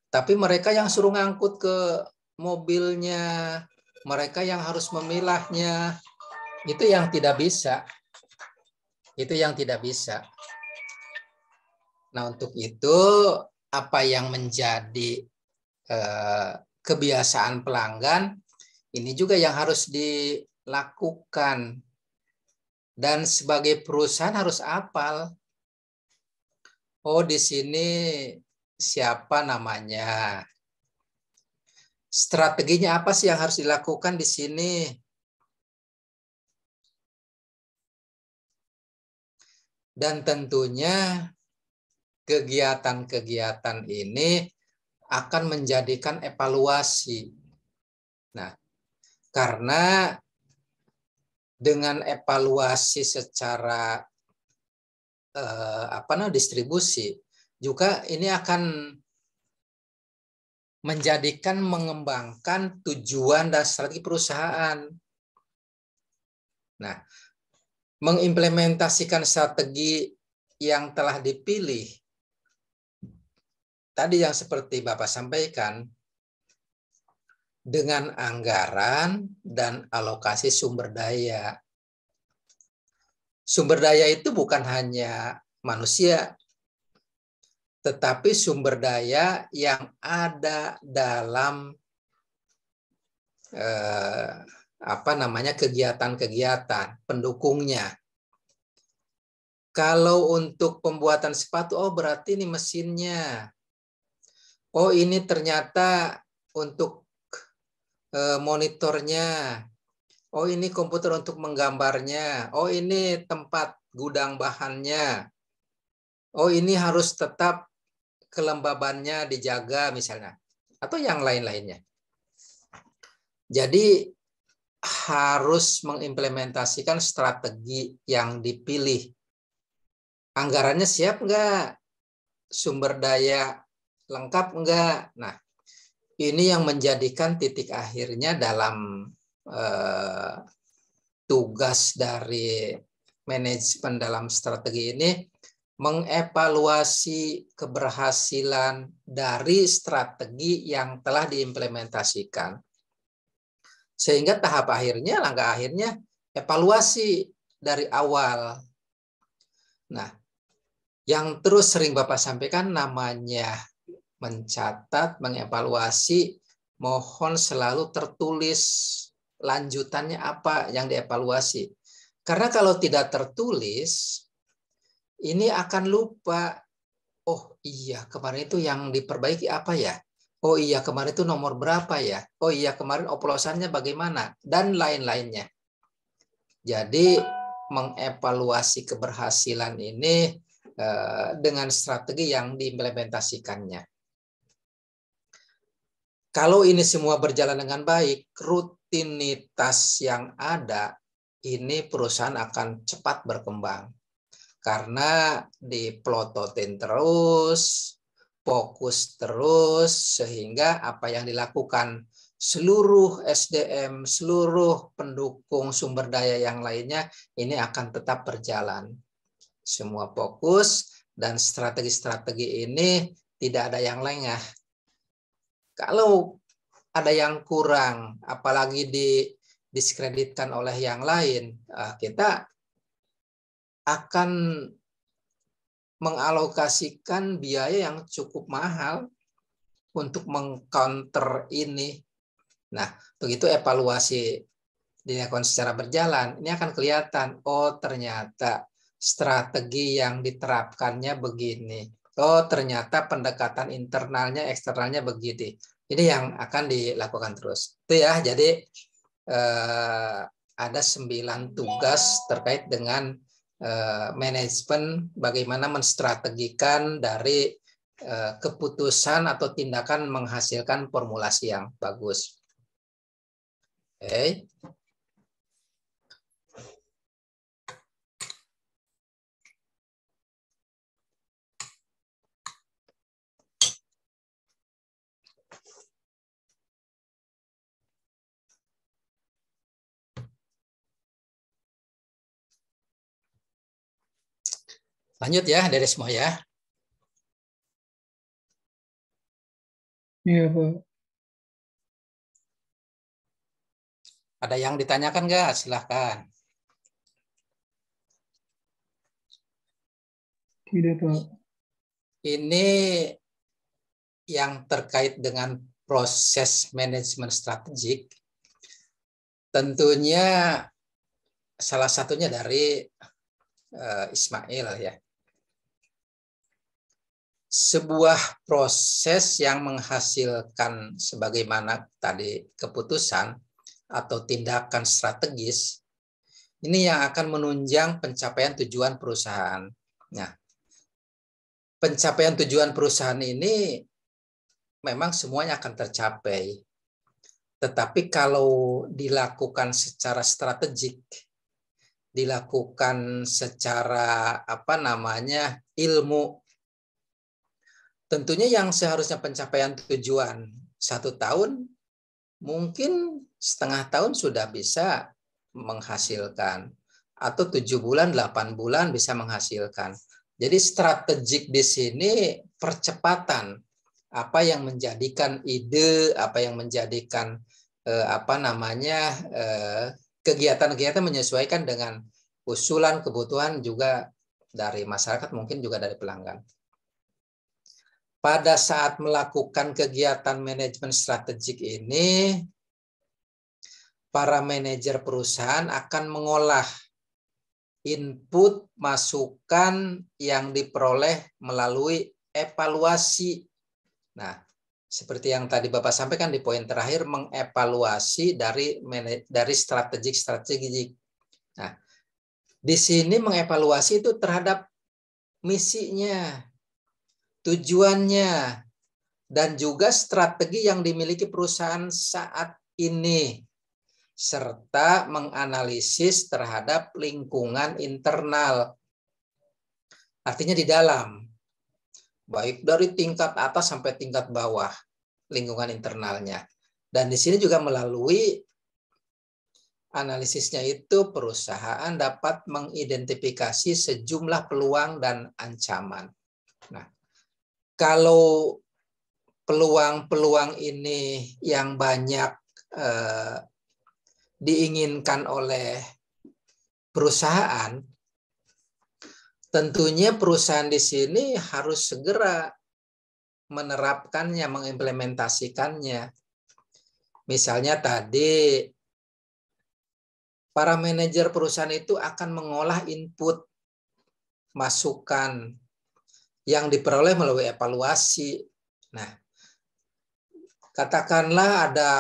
tapi mereka yang suruh ngangkut ke mobilnya, mereka yang harus memilahnya, itu yang tidak bisa. Itu yang tidak bisa. Nah untuk itu, apa yang menjadi eh, kebiasaan pelanggan ini juga yang harus dilakukan. Dan sebagai perusahaan harus apal. Oh, di sini siapa namanya? Strateginya apa sih yang harus dilakukan di sini? Dan tentunya kegiatan-kegiatan ini akan menjadikan evaluasi. Nah, karena dengan evaluasi secara eh, apa namanya distribusi juga ini akan menjadikan mengembangkan tujuan dan strategi perusahaan. Nah, mengimplementasikan strategi yang telah dipilih tadi yang seperti Bapak sampaikan, dengan anggaran dan alokasi sumber daya. Sumber daya itu bukan hanya manusia, tetapi sumber daya yang ada dalam eh, apa namanya kegiatan-kegiatan pendukungnya. Kalau untuk pembuatan sepatu, oh berarti ini mesinnya, oh ini ternyata untuk eh, monitornya, oh ini komputer untuk menggambarnya, oh ini tempat gudang bahannya, oh ini harus tetap kelembabannya dijaga misalnya, atau yang lain-lainnya. Jadi harus mengimplementasikan strategi yang dipilih. Anggarannya siap nggak? Sumber daya lengkap enggak? Nah, ini yang menjadikan titik akhirnya dalam eh, tugas dari manajemen dalam strategi ini mengevaluasi keberhasilan dari strategi yang telah diimplementasikan. Sehingga tahap akhirnya, langkah akhirnya, evaluasi dari awal. Nah, yang terus sering Bapak sampaikan namanya mencatat, mengevaluasi, mohon selalu tertulis lanjutannya apa yang dievaluasi. Karena kalau tidak tertulis, ini akan lupa. Oh iya, kemarin itu yang diperbaiki apa ya? Oh iya, kemarin itu nomor berapa ya? Oh iya, kemarin oplosannya bagaimana? Dan lain-lainnya. Jadi mengevaluasi keberhasilan ini eh, dengan strategi yang diimplementasikannya. Kalau ini semua berjalan dengan baik, rutinitas yang ada ini perusahaan akan cepat berkembang. Karena diplototin terus, fokus terus sehingga apa yang dilakukan seluruh SDM, seluruh pendukung sumber daya yang lainnya ini akan tetap berjalan. Semua fokus dan strategi-strategi ini tidak ada yang lengah. Kalau ada yang kurang, apalagi diskreditkan oleh yang lain, ah, kita akan mengalokasikan biaya yang cukup mahal untuk mengcounter ini. Nah, begitu evaluasi dilakukan secara berjalan, ini akan kelihatan, oh ternyata strategi yang diterapkannya begini oh ternyata pendekatan internalnya eksternalnya begini ini yang akan dilakukan terus itu ya jadi eh, ada sembilan tugas terkait dengan eh, manajemen bagaimana menstrategikan dari eh, keputusan atau tindakan menghasilkan formulasi yang bagus. Oke, okay. Lanjut ya dari semua ya. Iya, Pak. Ada yang ditanyakan nggak? Silahkan. Tidak, Pak. Ini yang terkait dengan proses manajemen strategik, tentunya salah satunya dari eh, Ismail ya sebuah proses yang menghasilkan sebagaimana tadi keputusan atau tindakan strategis ini yang akan menunjang pencapaian tujuan perusahaan. Nah, pencapaian tujuan perusahaan ini memang semuanya akan tercapai. Tetapi kalau dilakukan secara strategik, dilakukan secara apa namanya ilmu tentunya yang seharusnya pencapaian tujuan satu tahun mungkin setengah tahun sudah bisa menghasilkan atau tujuh bulan delapan bulan bisa menghasilkan jadi strategik di sini percepatan apa yang menjadikan ide apa yang menjadikan eh, apa namanya kegiatan eh, kegiatan-kegiatan menyesuaikan dengan usulan kebutuhan juga dari masyarakat mungkin juga dari pelanggan pada saat melakukan kegiatan manajemen strategik ini, para manajer perusahaan akan mengolah input masukan yang diperoleh melalui evaluasi. Nah, seperti yang tadi Bapak sampaikan di poin terakhir mengevaluasi dari dari strategik strategik. Nah, di sini mengevaluasi itu terhadap misinya, tujuannya, dan juga strategi yang dimiliki perusahaan saat ini, serta menganalisis terhadap lingkungan internal. Artinya di dalam, baik dari tingkat atas sampai tingkat bawah lingkungan internalnya. Dan di sini juga melalui analisisnya itu perusahaan dapat mengidentifikasi sejumlah peluang dan ancaman kalau peluang-peluang ini yang banyak eh, diinginkan oleh perusahaan, tentunya perusahaan di sini harus segera menerapkannya, mengimplementasikannya. Misalnya tadi para manajer perusahaan itu akan mengolah input masukan yang diperoleh melalui evaluasi. Nah, katakanlah ada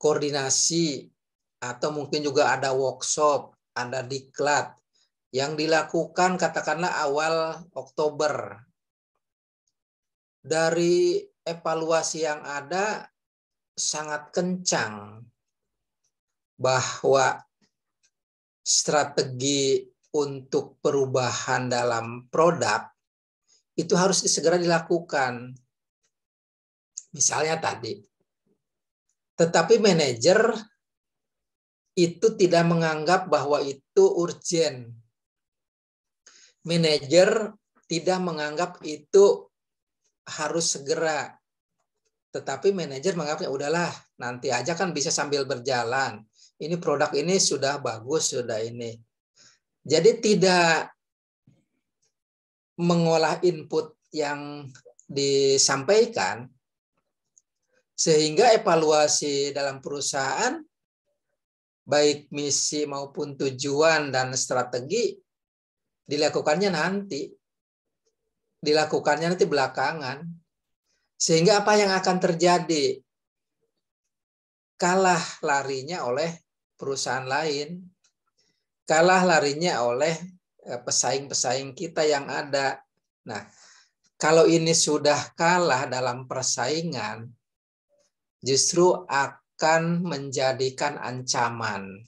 koordinasi atau mungkin juga ada workshop, ada diklat yang dilakukan katakanlah awal Oktober. Dari evaluasi yang ada sangat kencang bahwa strategi untuk perubahan dalam produk itu harus segera dilakukan. Misalnya tadi. Tetapi manajer itu tidak menganggap bahwa itu urgen. Manajer tidak menganggap itu harus segera. Tetapi manajer menganggapnya udahlah, nanti aja kan bisa sambil berjalan. Ini produk ini sudah bagus, sudah ini. Jadi tidak mengolah input yang disampaikan sehingga evaluasi dalam perusahaan baik misi maupun tujuan dan strategi dilakukannya nanti dilakukannya nanti belakangan sehingga apa yang akan terjadi kalah larinya oleh perusahaan lain kalah larinya oleh eh, pesaing-pesaing kita yang ada. Nah, kalau ini sudah kalah dalam persaingan, justru akan menjadikan ancaman.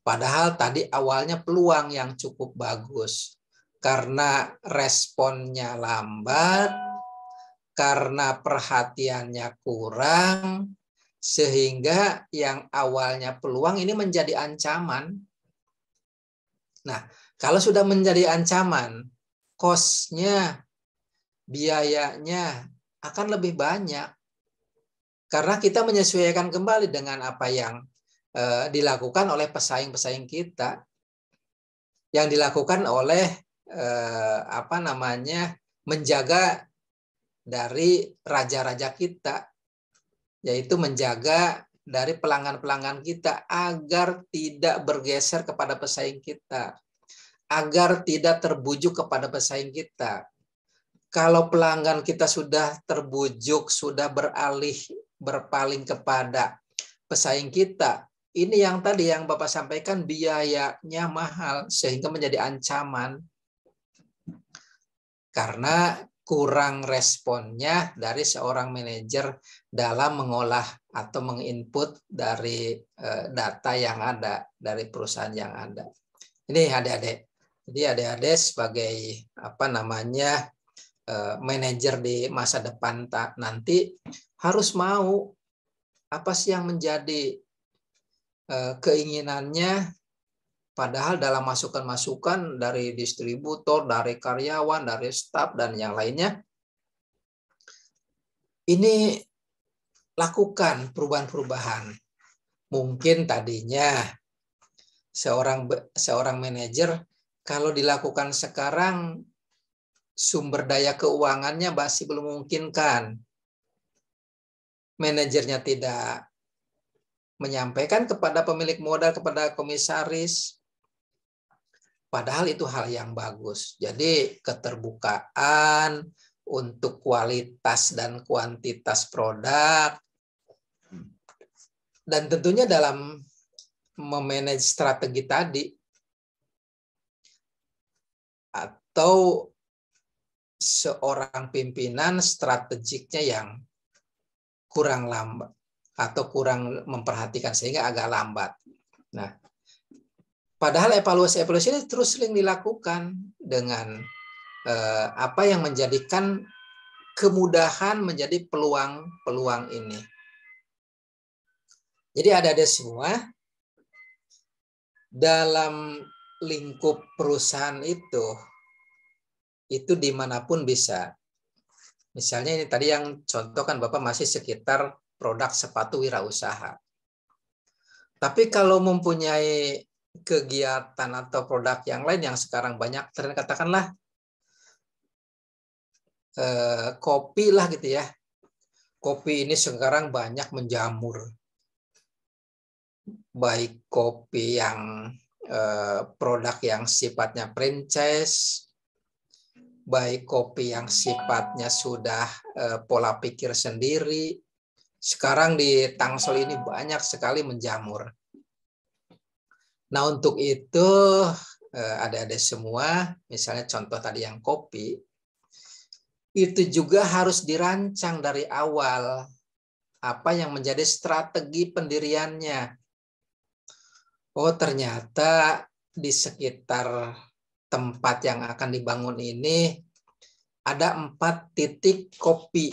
Padahal tadi awalnya peluang yang cukup bagus. Karena responnya lambat, karena perhatiannya kurang, sehingga yang awalnya peluang ini menjadi ancaman. Nah, kalau sudah menjadi ancaman, kosnya, biayanya akan lebih banyak karena kita menyesuaikan kembali dengan apa yang eh, dilakukan oleh pesaing-pesaing kita, yang dilakukan oleh eh, apa namanya menjaga dari raja-raja kita yaitu menjaga dari pelanggan-pelanggan kita agar tidak bergeser kepada pesaing kita, agar tidak terbujuk kepada pesaing kita. Kalau pelanggan kita sudah terbujuk, sudah beralih berpaling kepada pesaing kita, ini yang tadi yang Bapak sampaikan biayanya mahal sehingga menjadi ancaman. Karena kurang responnya dari seorang manajer dalam mengolah atau menginput dari eh, data yang ada dari perusahaan yang ada. Ini adik-adik. Jadi adik-adik sebagai apa namanya eh, manajer di masa depan tak nanti harus mau apa sih yang menjadi eh, keinginannya Padahal dalam masukan-masukan dari distributor, dari karyawan, dari staf, dan yang lainnya, ini lakukan perubahan-perubahan. Mungkin tadinya seorang seorang manajer kalau dilakukan sekarang sumber daya keuangannya masih belum memungkinkan. Manajernya tidak menyampaikan kepada pemilik modal, kepada komisaris, Padahal itu hal yang bagus. Jadi keterbukaan untuk kualitas dan kuantitas produk dan tentunya dalam memanage strategi tadi atau seorang pimpinan strategiknya yang kurang lambat atau kurang memperhatikan sehingga agak lambat. Nah, Padahal evaluasi-evaluasi ini terus sering dilakukan dengan eh, apa yang menjadikan kemudahan menjadi peluang-peluang ini. Jadi ada-ada semua dalam lingkup perusahaan itu, itu dimanapun bisa. Misalnya ini tadi yang contoh kan Bapak masih sekitar produk sepatu wirausaha. Tapi kalau mempunyai kegiatan atau produk yang lain yang sekarang banyak tren katakanlah eh, kopi lah gitu ya kopi ini sekarang banyak menjamur baik kopi yang eh, produk yang sifatnya franchise baik kopi yang sifatnya sudah eh, pola pikir sendiri sekarang di Tangsel ini banyak sekali menjamur Nah untuk itu eh, ada-ada semua, misalnya contoh tadi yang kopi, itu juga harus dirancang dari awal apa yang menjadi strategi pendiriannya. Oh ternyata di sekitar tempat yang akan dibangun ini ada empat titik kopi.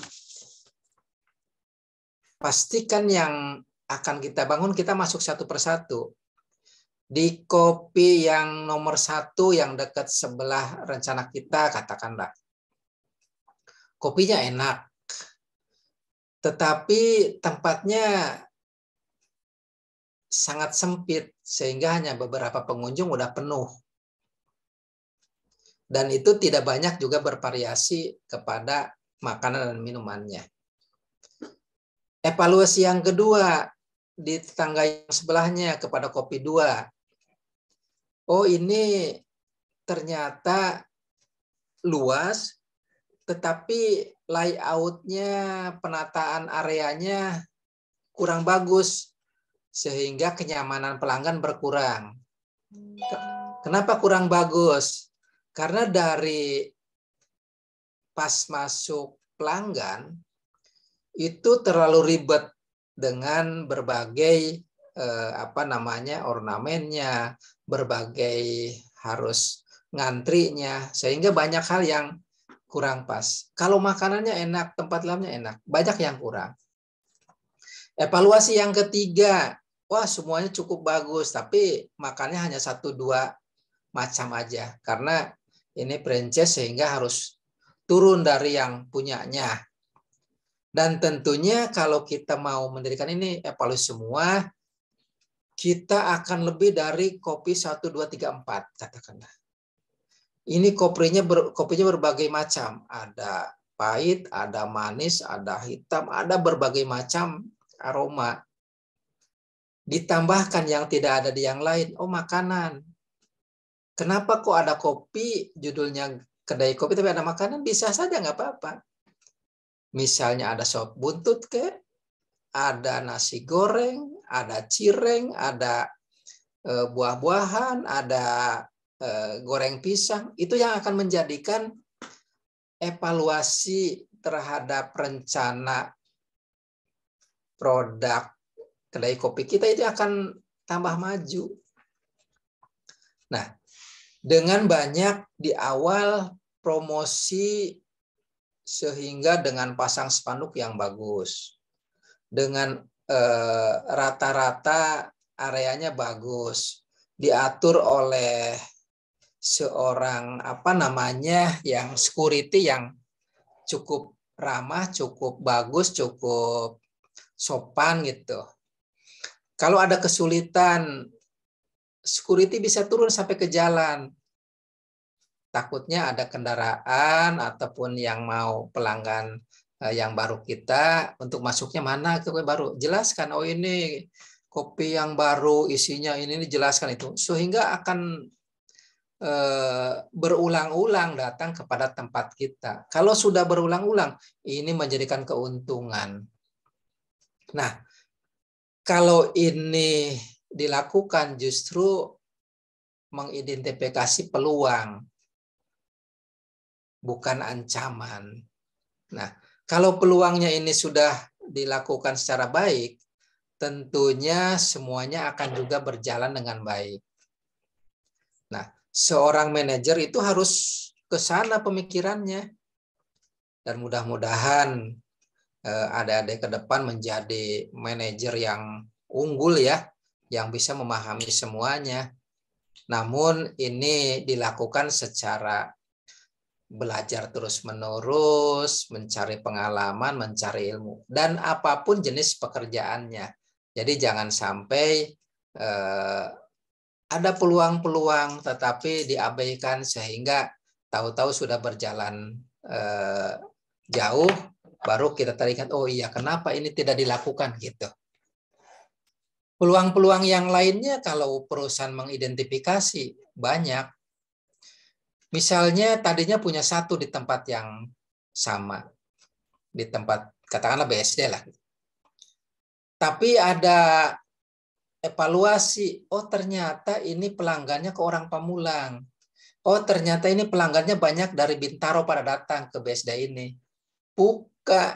Pastikan yang akan kita bangun kita masuk satu persatu di kopi yang nomor satu yang dekat sebelah rencana kita katakanlah kopinya enak tetapi tempatnya sangat sempit sehingga hanya beberapa pengunjung udah penuh dan itu tidak banyak juga bervariasi kepada makanan dan minumannya. Evaluasi yang kedua di tetangga yang sebelahnya kepada kopi dua oh ini ternyata luas, tetapi layoutnya, penataan areanya kurang bagus, sehingga kenyamanan pelanggan berkurang. Kenapa kurang bagus? Karena dari pas masuk pelanggan itu terlalu ribet dengan berbagai eh, apa namanya ornamennya, berbagai harus ngantrinya sehingga banyak hal yang kurang pas. Kalau makanannya enak, tempat lamnya enak, banyak yang kurang. Evaluasi yang ketiga, wah semuanya cukup bagus, tapi makannya hanya satu dua macam aja karena ini franchise sehingga harus turun dari yang punyanya. Dan tentunya kalau kita mau mendirikan ini evaluasi semua, kita akan lebih dari kopi 1, 2, 3, 4 katakanlah. Ini kopinya ber, kopinya berbagai macam. Ada pahit, ada manis, ada hitam, ada berbagai macam aroma. Ditambahkan yang tidak ada di yang lain. Oh makanan. Kenapa kok ada kopi judulnya kedai kopi tapi ada makanan? Bisa saja nggak apa-apa. Misalnya ada sop buntut ke, ada nasi goreng, ada cireng, ada e, buah-buahan, ada e, goreng pisang, itu yang akan menjadikan evaluasi terhadap rencana produk kedai kopi kita itu akan tambah maju. Nah, dengan banyak di awal promosi sehingga dengan pasang spanduk yang bagus, dengan Eh, rata-rata areanya bagus diatur oleh seorang apa namanya yang security yang cukup ramah, cukup bagus, cukup sopan gitu. Kalau ada kesulitan, security bisa turun sampai ke jalan. Takutnya ada kendaraan ataupun yang mau pelanggan Eh, yang baru kita untuk masuknya mana ke kue baru jelaskan oh ini kopi yang baru isinya ini, ini jelaskan itu sehingga akan eh, berulang-ulang datang kepada tempat kita kalau sudah berulang-ulang ini menjadikan keuntungan nah kalau ini dilakukan justru mengidentifikasi peluang bukan ancaman nah kalau peluangnya ini sudah dilakukan secara baik, tentunya semuanya akan juga berjalan dengan baik. Nah, seorang manajer itu harus ke sana pemikirannya. Dan mudah-mudahan eh, ada-ada ke depan menjadi manajer yang unggul ya, yang bisa memahami semuanya. Namun ini dilakukan secara belajar terus-menerus, mencari pengalaman, mencari ilmu, dan apapun jenis pekerjaannya. Jadi jangan sampai eh, ada peluang-peluang tetapi diabaikan sehingga tahu-tahu sudah berjalan eh, jauh, baru kita teringat, oh iya kenapa ini tidak dilakukan gitu. Peluang-peluang yang lainnya kalau perusahaan mengidentifikasi banyak, Misalnya tadinya punya satu di tempat yang sama, di tempat katakanlah BSD lah. Tapi ada evaluasi, oh ternyata ini pelanggannya ke orang Pamulang. Oh ternyata ini pelanggannya banyak dari Bintaro pada datang ke BSD ini. Buka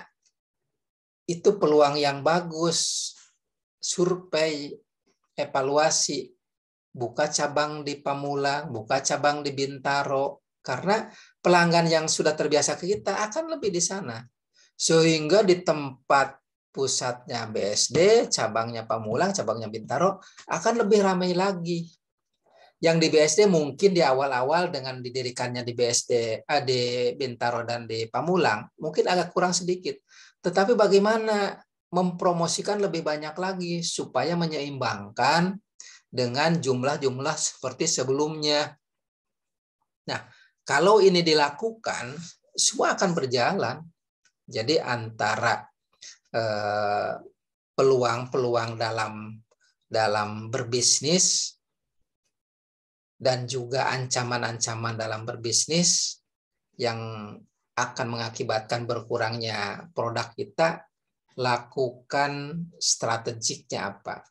itu peluang yang bagus. Survei, evaluasi, buka cabang di Pamulang, buka cabang di Bintaro, karena pelanggan yang sudah terbiasa ke kita akan lebih di sana. Sehingga di tempat pusatnya BSD, cabangnya Pamulang, cabangnya Bintaro akan lebih ramai lagi. Yang di BSD mungkin di awal-awal dengan didirikannya di BSD, eh, di Bintaro dan di Pamulang mungkin agak kurang sedikit. Tetapi bagaimana mempromosikan lebih banyak lagi supaya menyeimbangkan dengan jumlah-jumlah seperti sebelumnya. Nah, kalau ini dilakukan, semua akan berjalan. Jadi antara eh, peluang-peluang eh, dalam dalam berbisnis dan juga ancaman-ancaman dalam berbisnis yang akan mengakibatkan berkurangnya produk kita, lakukan strategiknya apa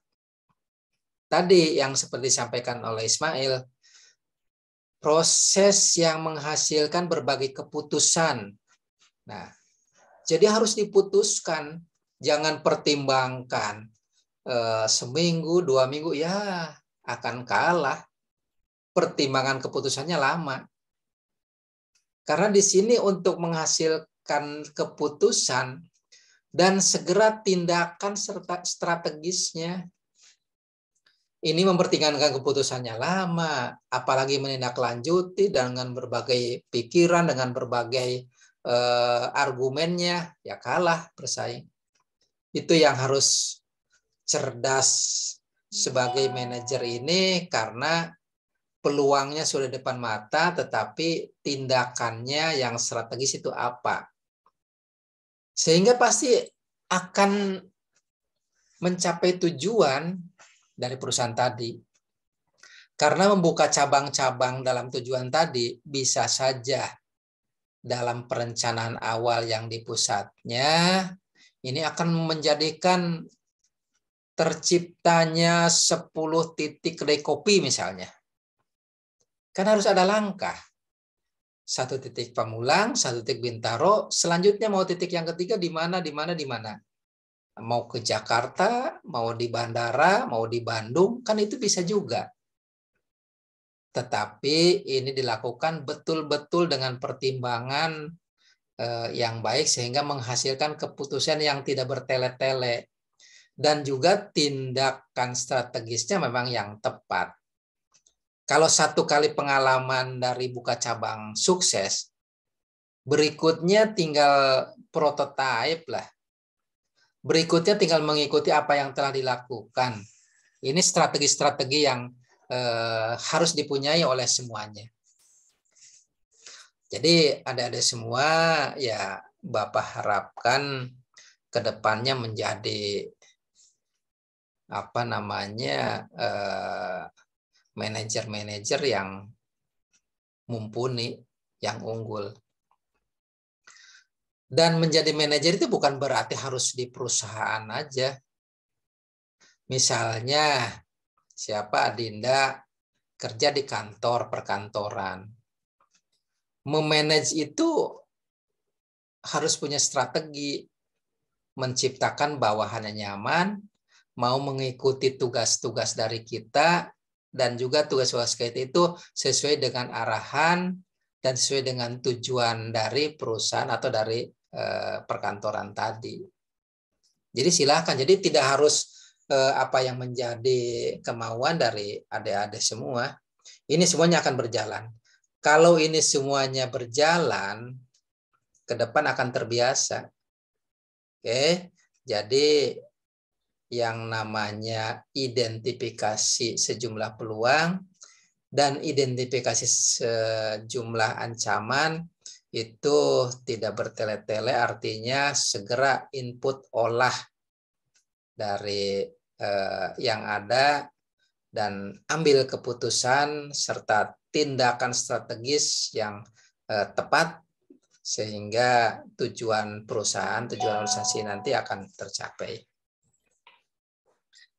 tadi yang seperti disampaikan oleh Ismail, proses yang menghasilkan berbagai keputusan. Nah, jadi harus diputuskan, jangan pertimbangkan e, seminggu, dua minggu, ya akan kalah. Pertimbangan keputusannya lama. Karena di sini untuk menghasilkan keputusan dan segera tindakan serta strategisnya ini mempertimbangkan keputusannya lama, apalagi menindaklanjuti dengan berbagai pikiran, dengan berbagai eh, argumennya, ya kalah bersaing. Itu yang harus cerdas sebagai iya. manajer ini karena peluangnya sudah depan mata, tetapi tindakannya yang strategis itu apa. Sehingga pasti akan mencapai tujuan dari perusahaan tadi. Karena membuka cabang-cabang dalam tujuan tadi bisa saja dalam perencanaan awal yang di pusatnya ini akan menjadikan terciptanya 10 titik rekopi misalnya. Kan harus ada langkah. Satu titik pemulang, satu titik Bintaro, selanjutnya mau titik yang ketiga di mana, di mana, di mana mau ke Jakarta, mau di bandara, mau di Bandung, kan itu bisa juga. Tetapi ini dilakukan betul-betul dengan pertimbangan eh, yang baik sehingga menghasilkan keputusan yang tidak bertele-tele dan juga tindakan strategisnya memang yang tepat. Kalau satu kali pengalaman dari buka cabang sukses, berikutnya tinggal prototipe lah Berikutnya tinggal mengikuti apa yang telah dilakukan. Ini strategi-strategi yang eh, harus dipunyai oleh semuanya. Jadi ada-ada semua ya Bapak harapkan kedepannya menjadi apa namanya manajer eh, manajer-manajer yang mumpuni, yang unggul. Dan menjadi manajer itu bukan berarti harus di perusahaan aja. Misalnya, siapa Adinda kerja di kantor perkantoran. Memanage itu harus punya strategi menciptakan bawahannya nyaman, mau mengikuti tugas-tugas dari kita dan juga tugas-tugas kita itu sesuai dengan arahan dan sesuai dengan tujuan dari perusahaan atau dari Eh, perkantoran tadi. Jadi silahkan. Jadi tidak harus eh, apa yang menjadi kemauan dari adik-adik semua. Ini semuanya akan berjalan. Kalau ini semuanya berjalan, ke depan akan terbiasa. Oke, jadi yang namanya identifikasi sejumlah peluang dan identifikasi sejumlah ancaman itu tidak bertele-tele artinya segera input olah dari eh, yang ada dan ambil keputusan serta tindakan strategis yang eh, tepat sehingga tujuan perusahaan tujuan organisasi nanti akan tercapai.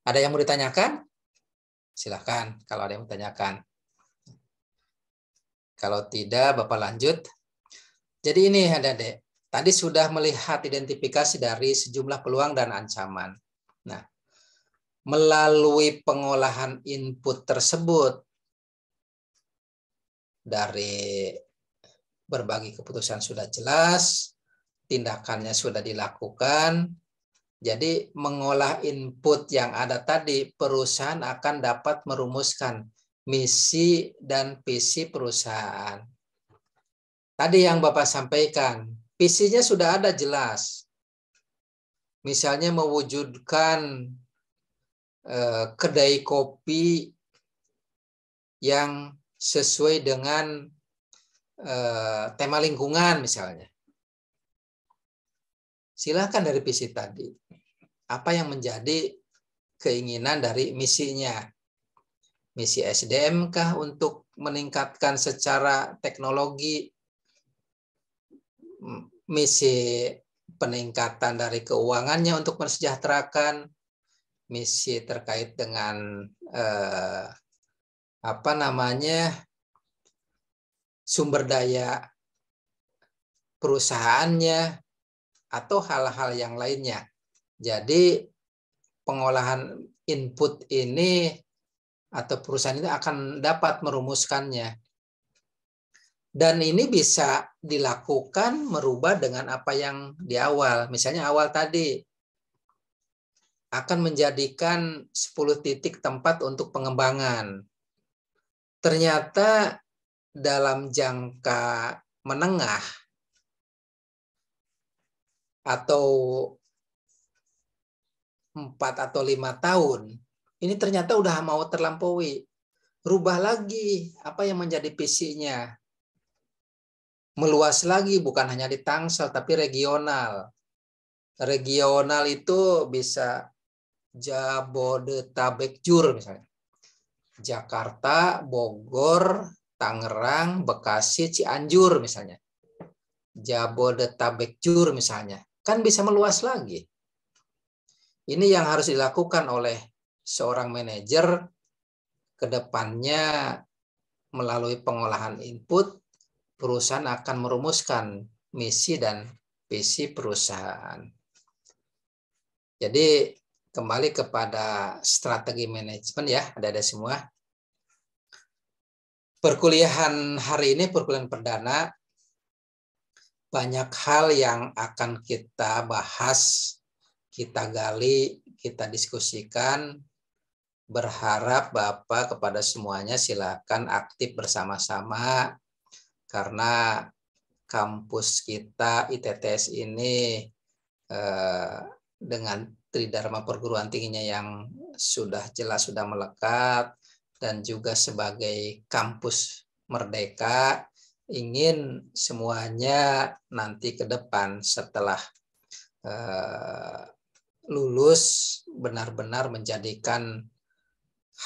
Ada yang mau ditanyakan? Silahkan kalau ada yang mau ditanyakan. Kalau tidak, Bapak lanjut. Jadi ini adik-adik, tadi sudah melihat identifikasi dari sejumlah peluang dan ancaman. Nah, melalui pengolahan input tersebut dari berbagi keputusan sudah jelas, tindakannya sudah dilakukan. Jadi mengolah input yang ada tadi, perusahaan akan dapat merumuskan misi dan visi perusahaan. Tadi yang Bapak sampaikan, visinya sudah ada jelas. Misalnya mewujudkan eh, kedai kopi yang sesuai dengan eh, tema lingkungan misalnya. Silahkan dari visi tadi. Apa yang menjadi keinginan dari misinya? Misi SDM kah untuk meningkatkan secara teknologi misi peningkatan dari keuangannya untuk mensejahterakan, misi terkait dengan eh, apa namanya sumber daya perusahaannya atau hal-hal yang lainnya. Jadi pengolahan input ini atau perusahaan ini akan dapat merumuskannya. Dan ini bisa dilakukan merubah dengan apa yang di awal. Misalnya awal tadi akan menjadikan 10 titik tempat untuk pengembangan. Ternyata dalam jangka menengah atau 4 atau lima tahun, ini ternyata udah mau terlampaui. Rubah lagi apa yang menjadi visinya meluas lagi bukan hanya di Tangsel tapi regional. Regional itu bisa Jabodetabek Jur misalnya. Jakarta, Bogor, Tangerang, Bekasi, Cianjur misalnya. Jabodetabek Jur misalnya. Kan bisa meluas lagi. Ini yang harus dilakukan oleh seorang manajer ke depannya melalui pengolahan input perusahaan akan merumuskan misi dan visi perusahaan. Jadi kembali kepada strategi manajemen ya, ada ada semua. Perkuliahan hari ini perkuliahan perdana banyak hal yang akan kita bahas, kita gali, kita diskusikan. Berharap Bapak kepada semuanya silakan aktif bersama-sama karena kampus kita ITTS ini eh, dengan tridharma perguruan tingginya yang sudah jelas sudah melekat dan juga sebagai kampus merdeka ingin semuanya nanti ke depan setelah eh, lulus benar-benar menjadikan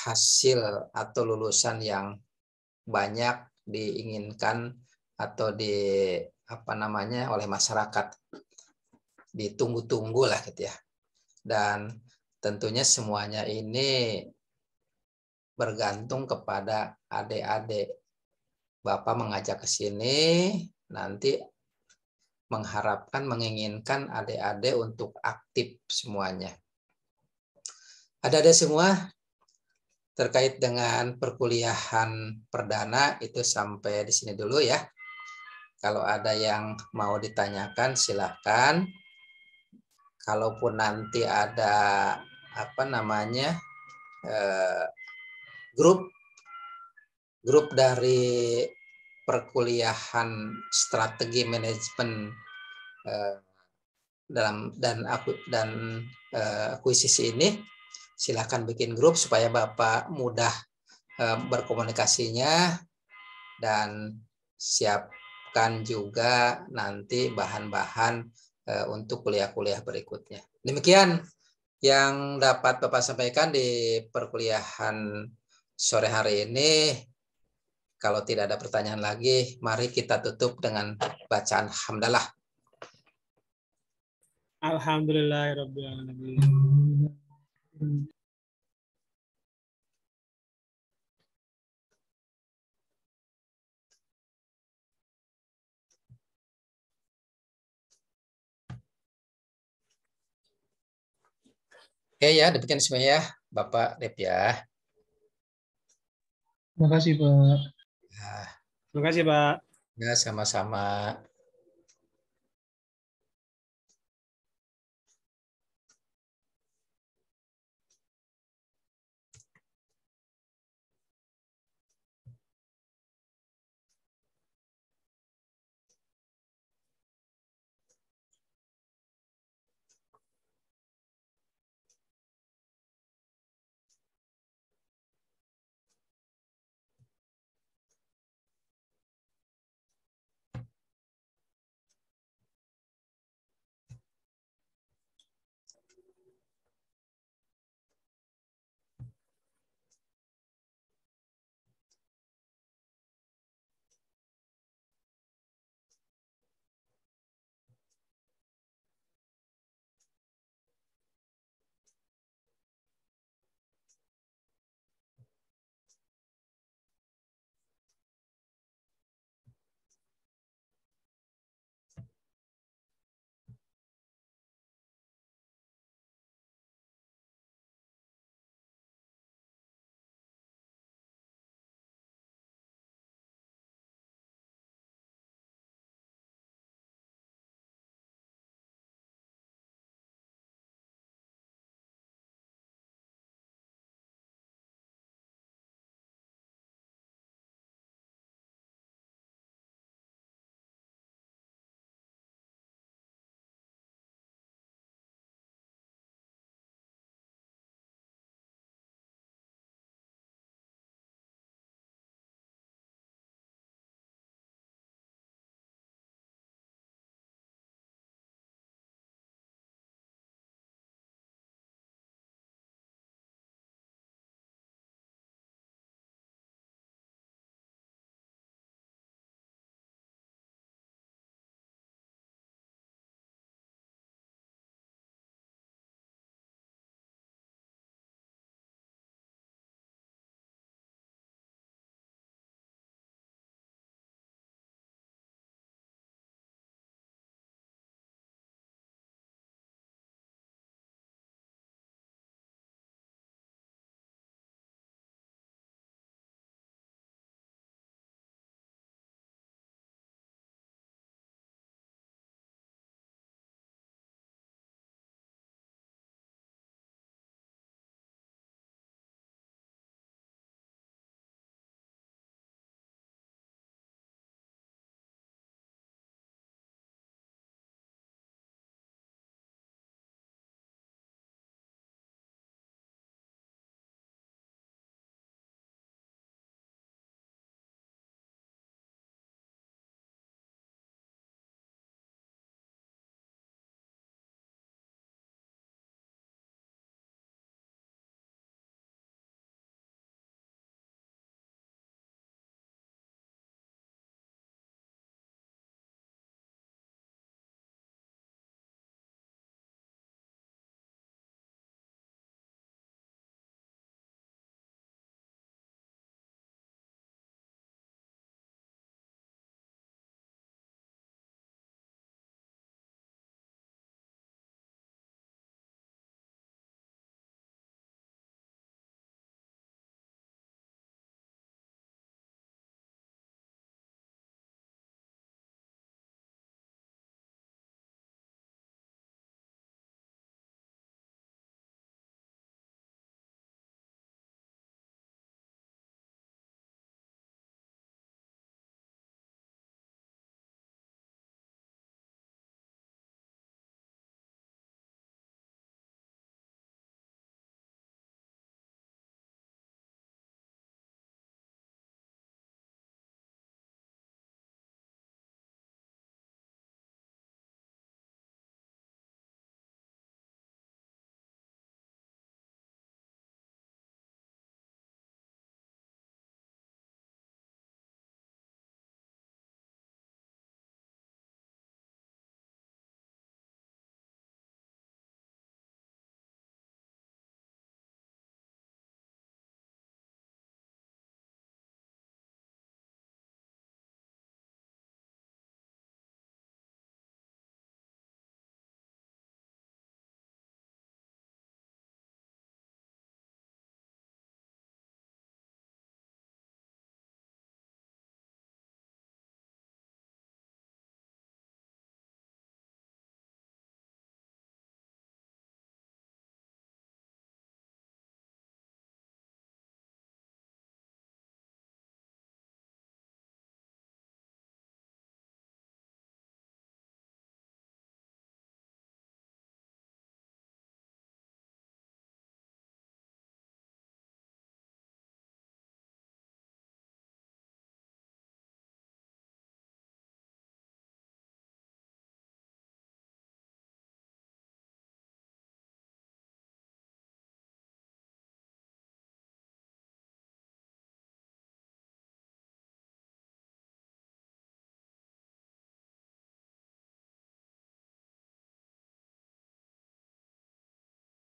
hasil atau lulusan yang banyak diinginkan atau di apa namanya oleh masyarakat ditunggu-tunggu lah gitu ya dan tentunya semuanya ini bergantung kepada adik-adik bapak mengajak ke sini nanti mengharapkan menginginkan adik-adik untuk aktif semuanya ada-ada semua terkait dengan perkuliahan perdana itu sampai di sini dulu ya. Kalau ada yang mau ditanyakan silahkan. Kalaupun nanti ada apa namanya eh, grup grup dari perkuliahan strategi manajemen eh, dalam dan aku dan eh, akuisisi ini silahkan bikin grup supaya Bapak mudah eh, berkomunikasinya dan siapkan juga nanti bahan-bahan eh, untuk kuliah-kuliah berikutnya. Demikian yang dapat Bapak sampaikan di perkuliahan sore hari ini. Kalau tidak ada pertanyaan lagi, mari kita tutup dengan bacaan hamdalah. Alhamdulillah, Oke hmm. Oke ya, demikian semuanya ya, Bapak Dep ya. Terima kasih Pak. Ya. Terima kasih Pak. Ya, sama-sama.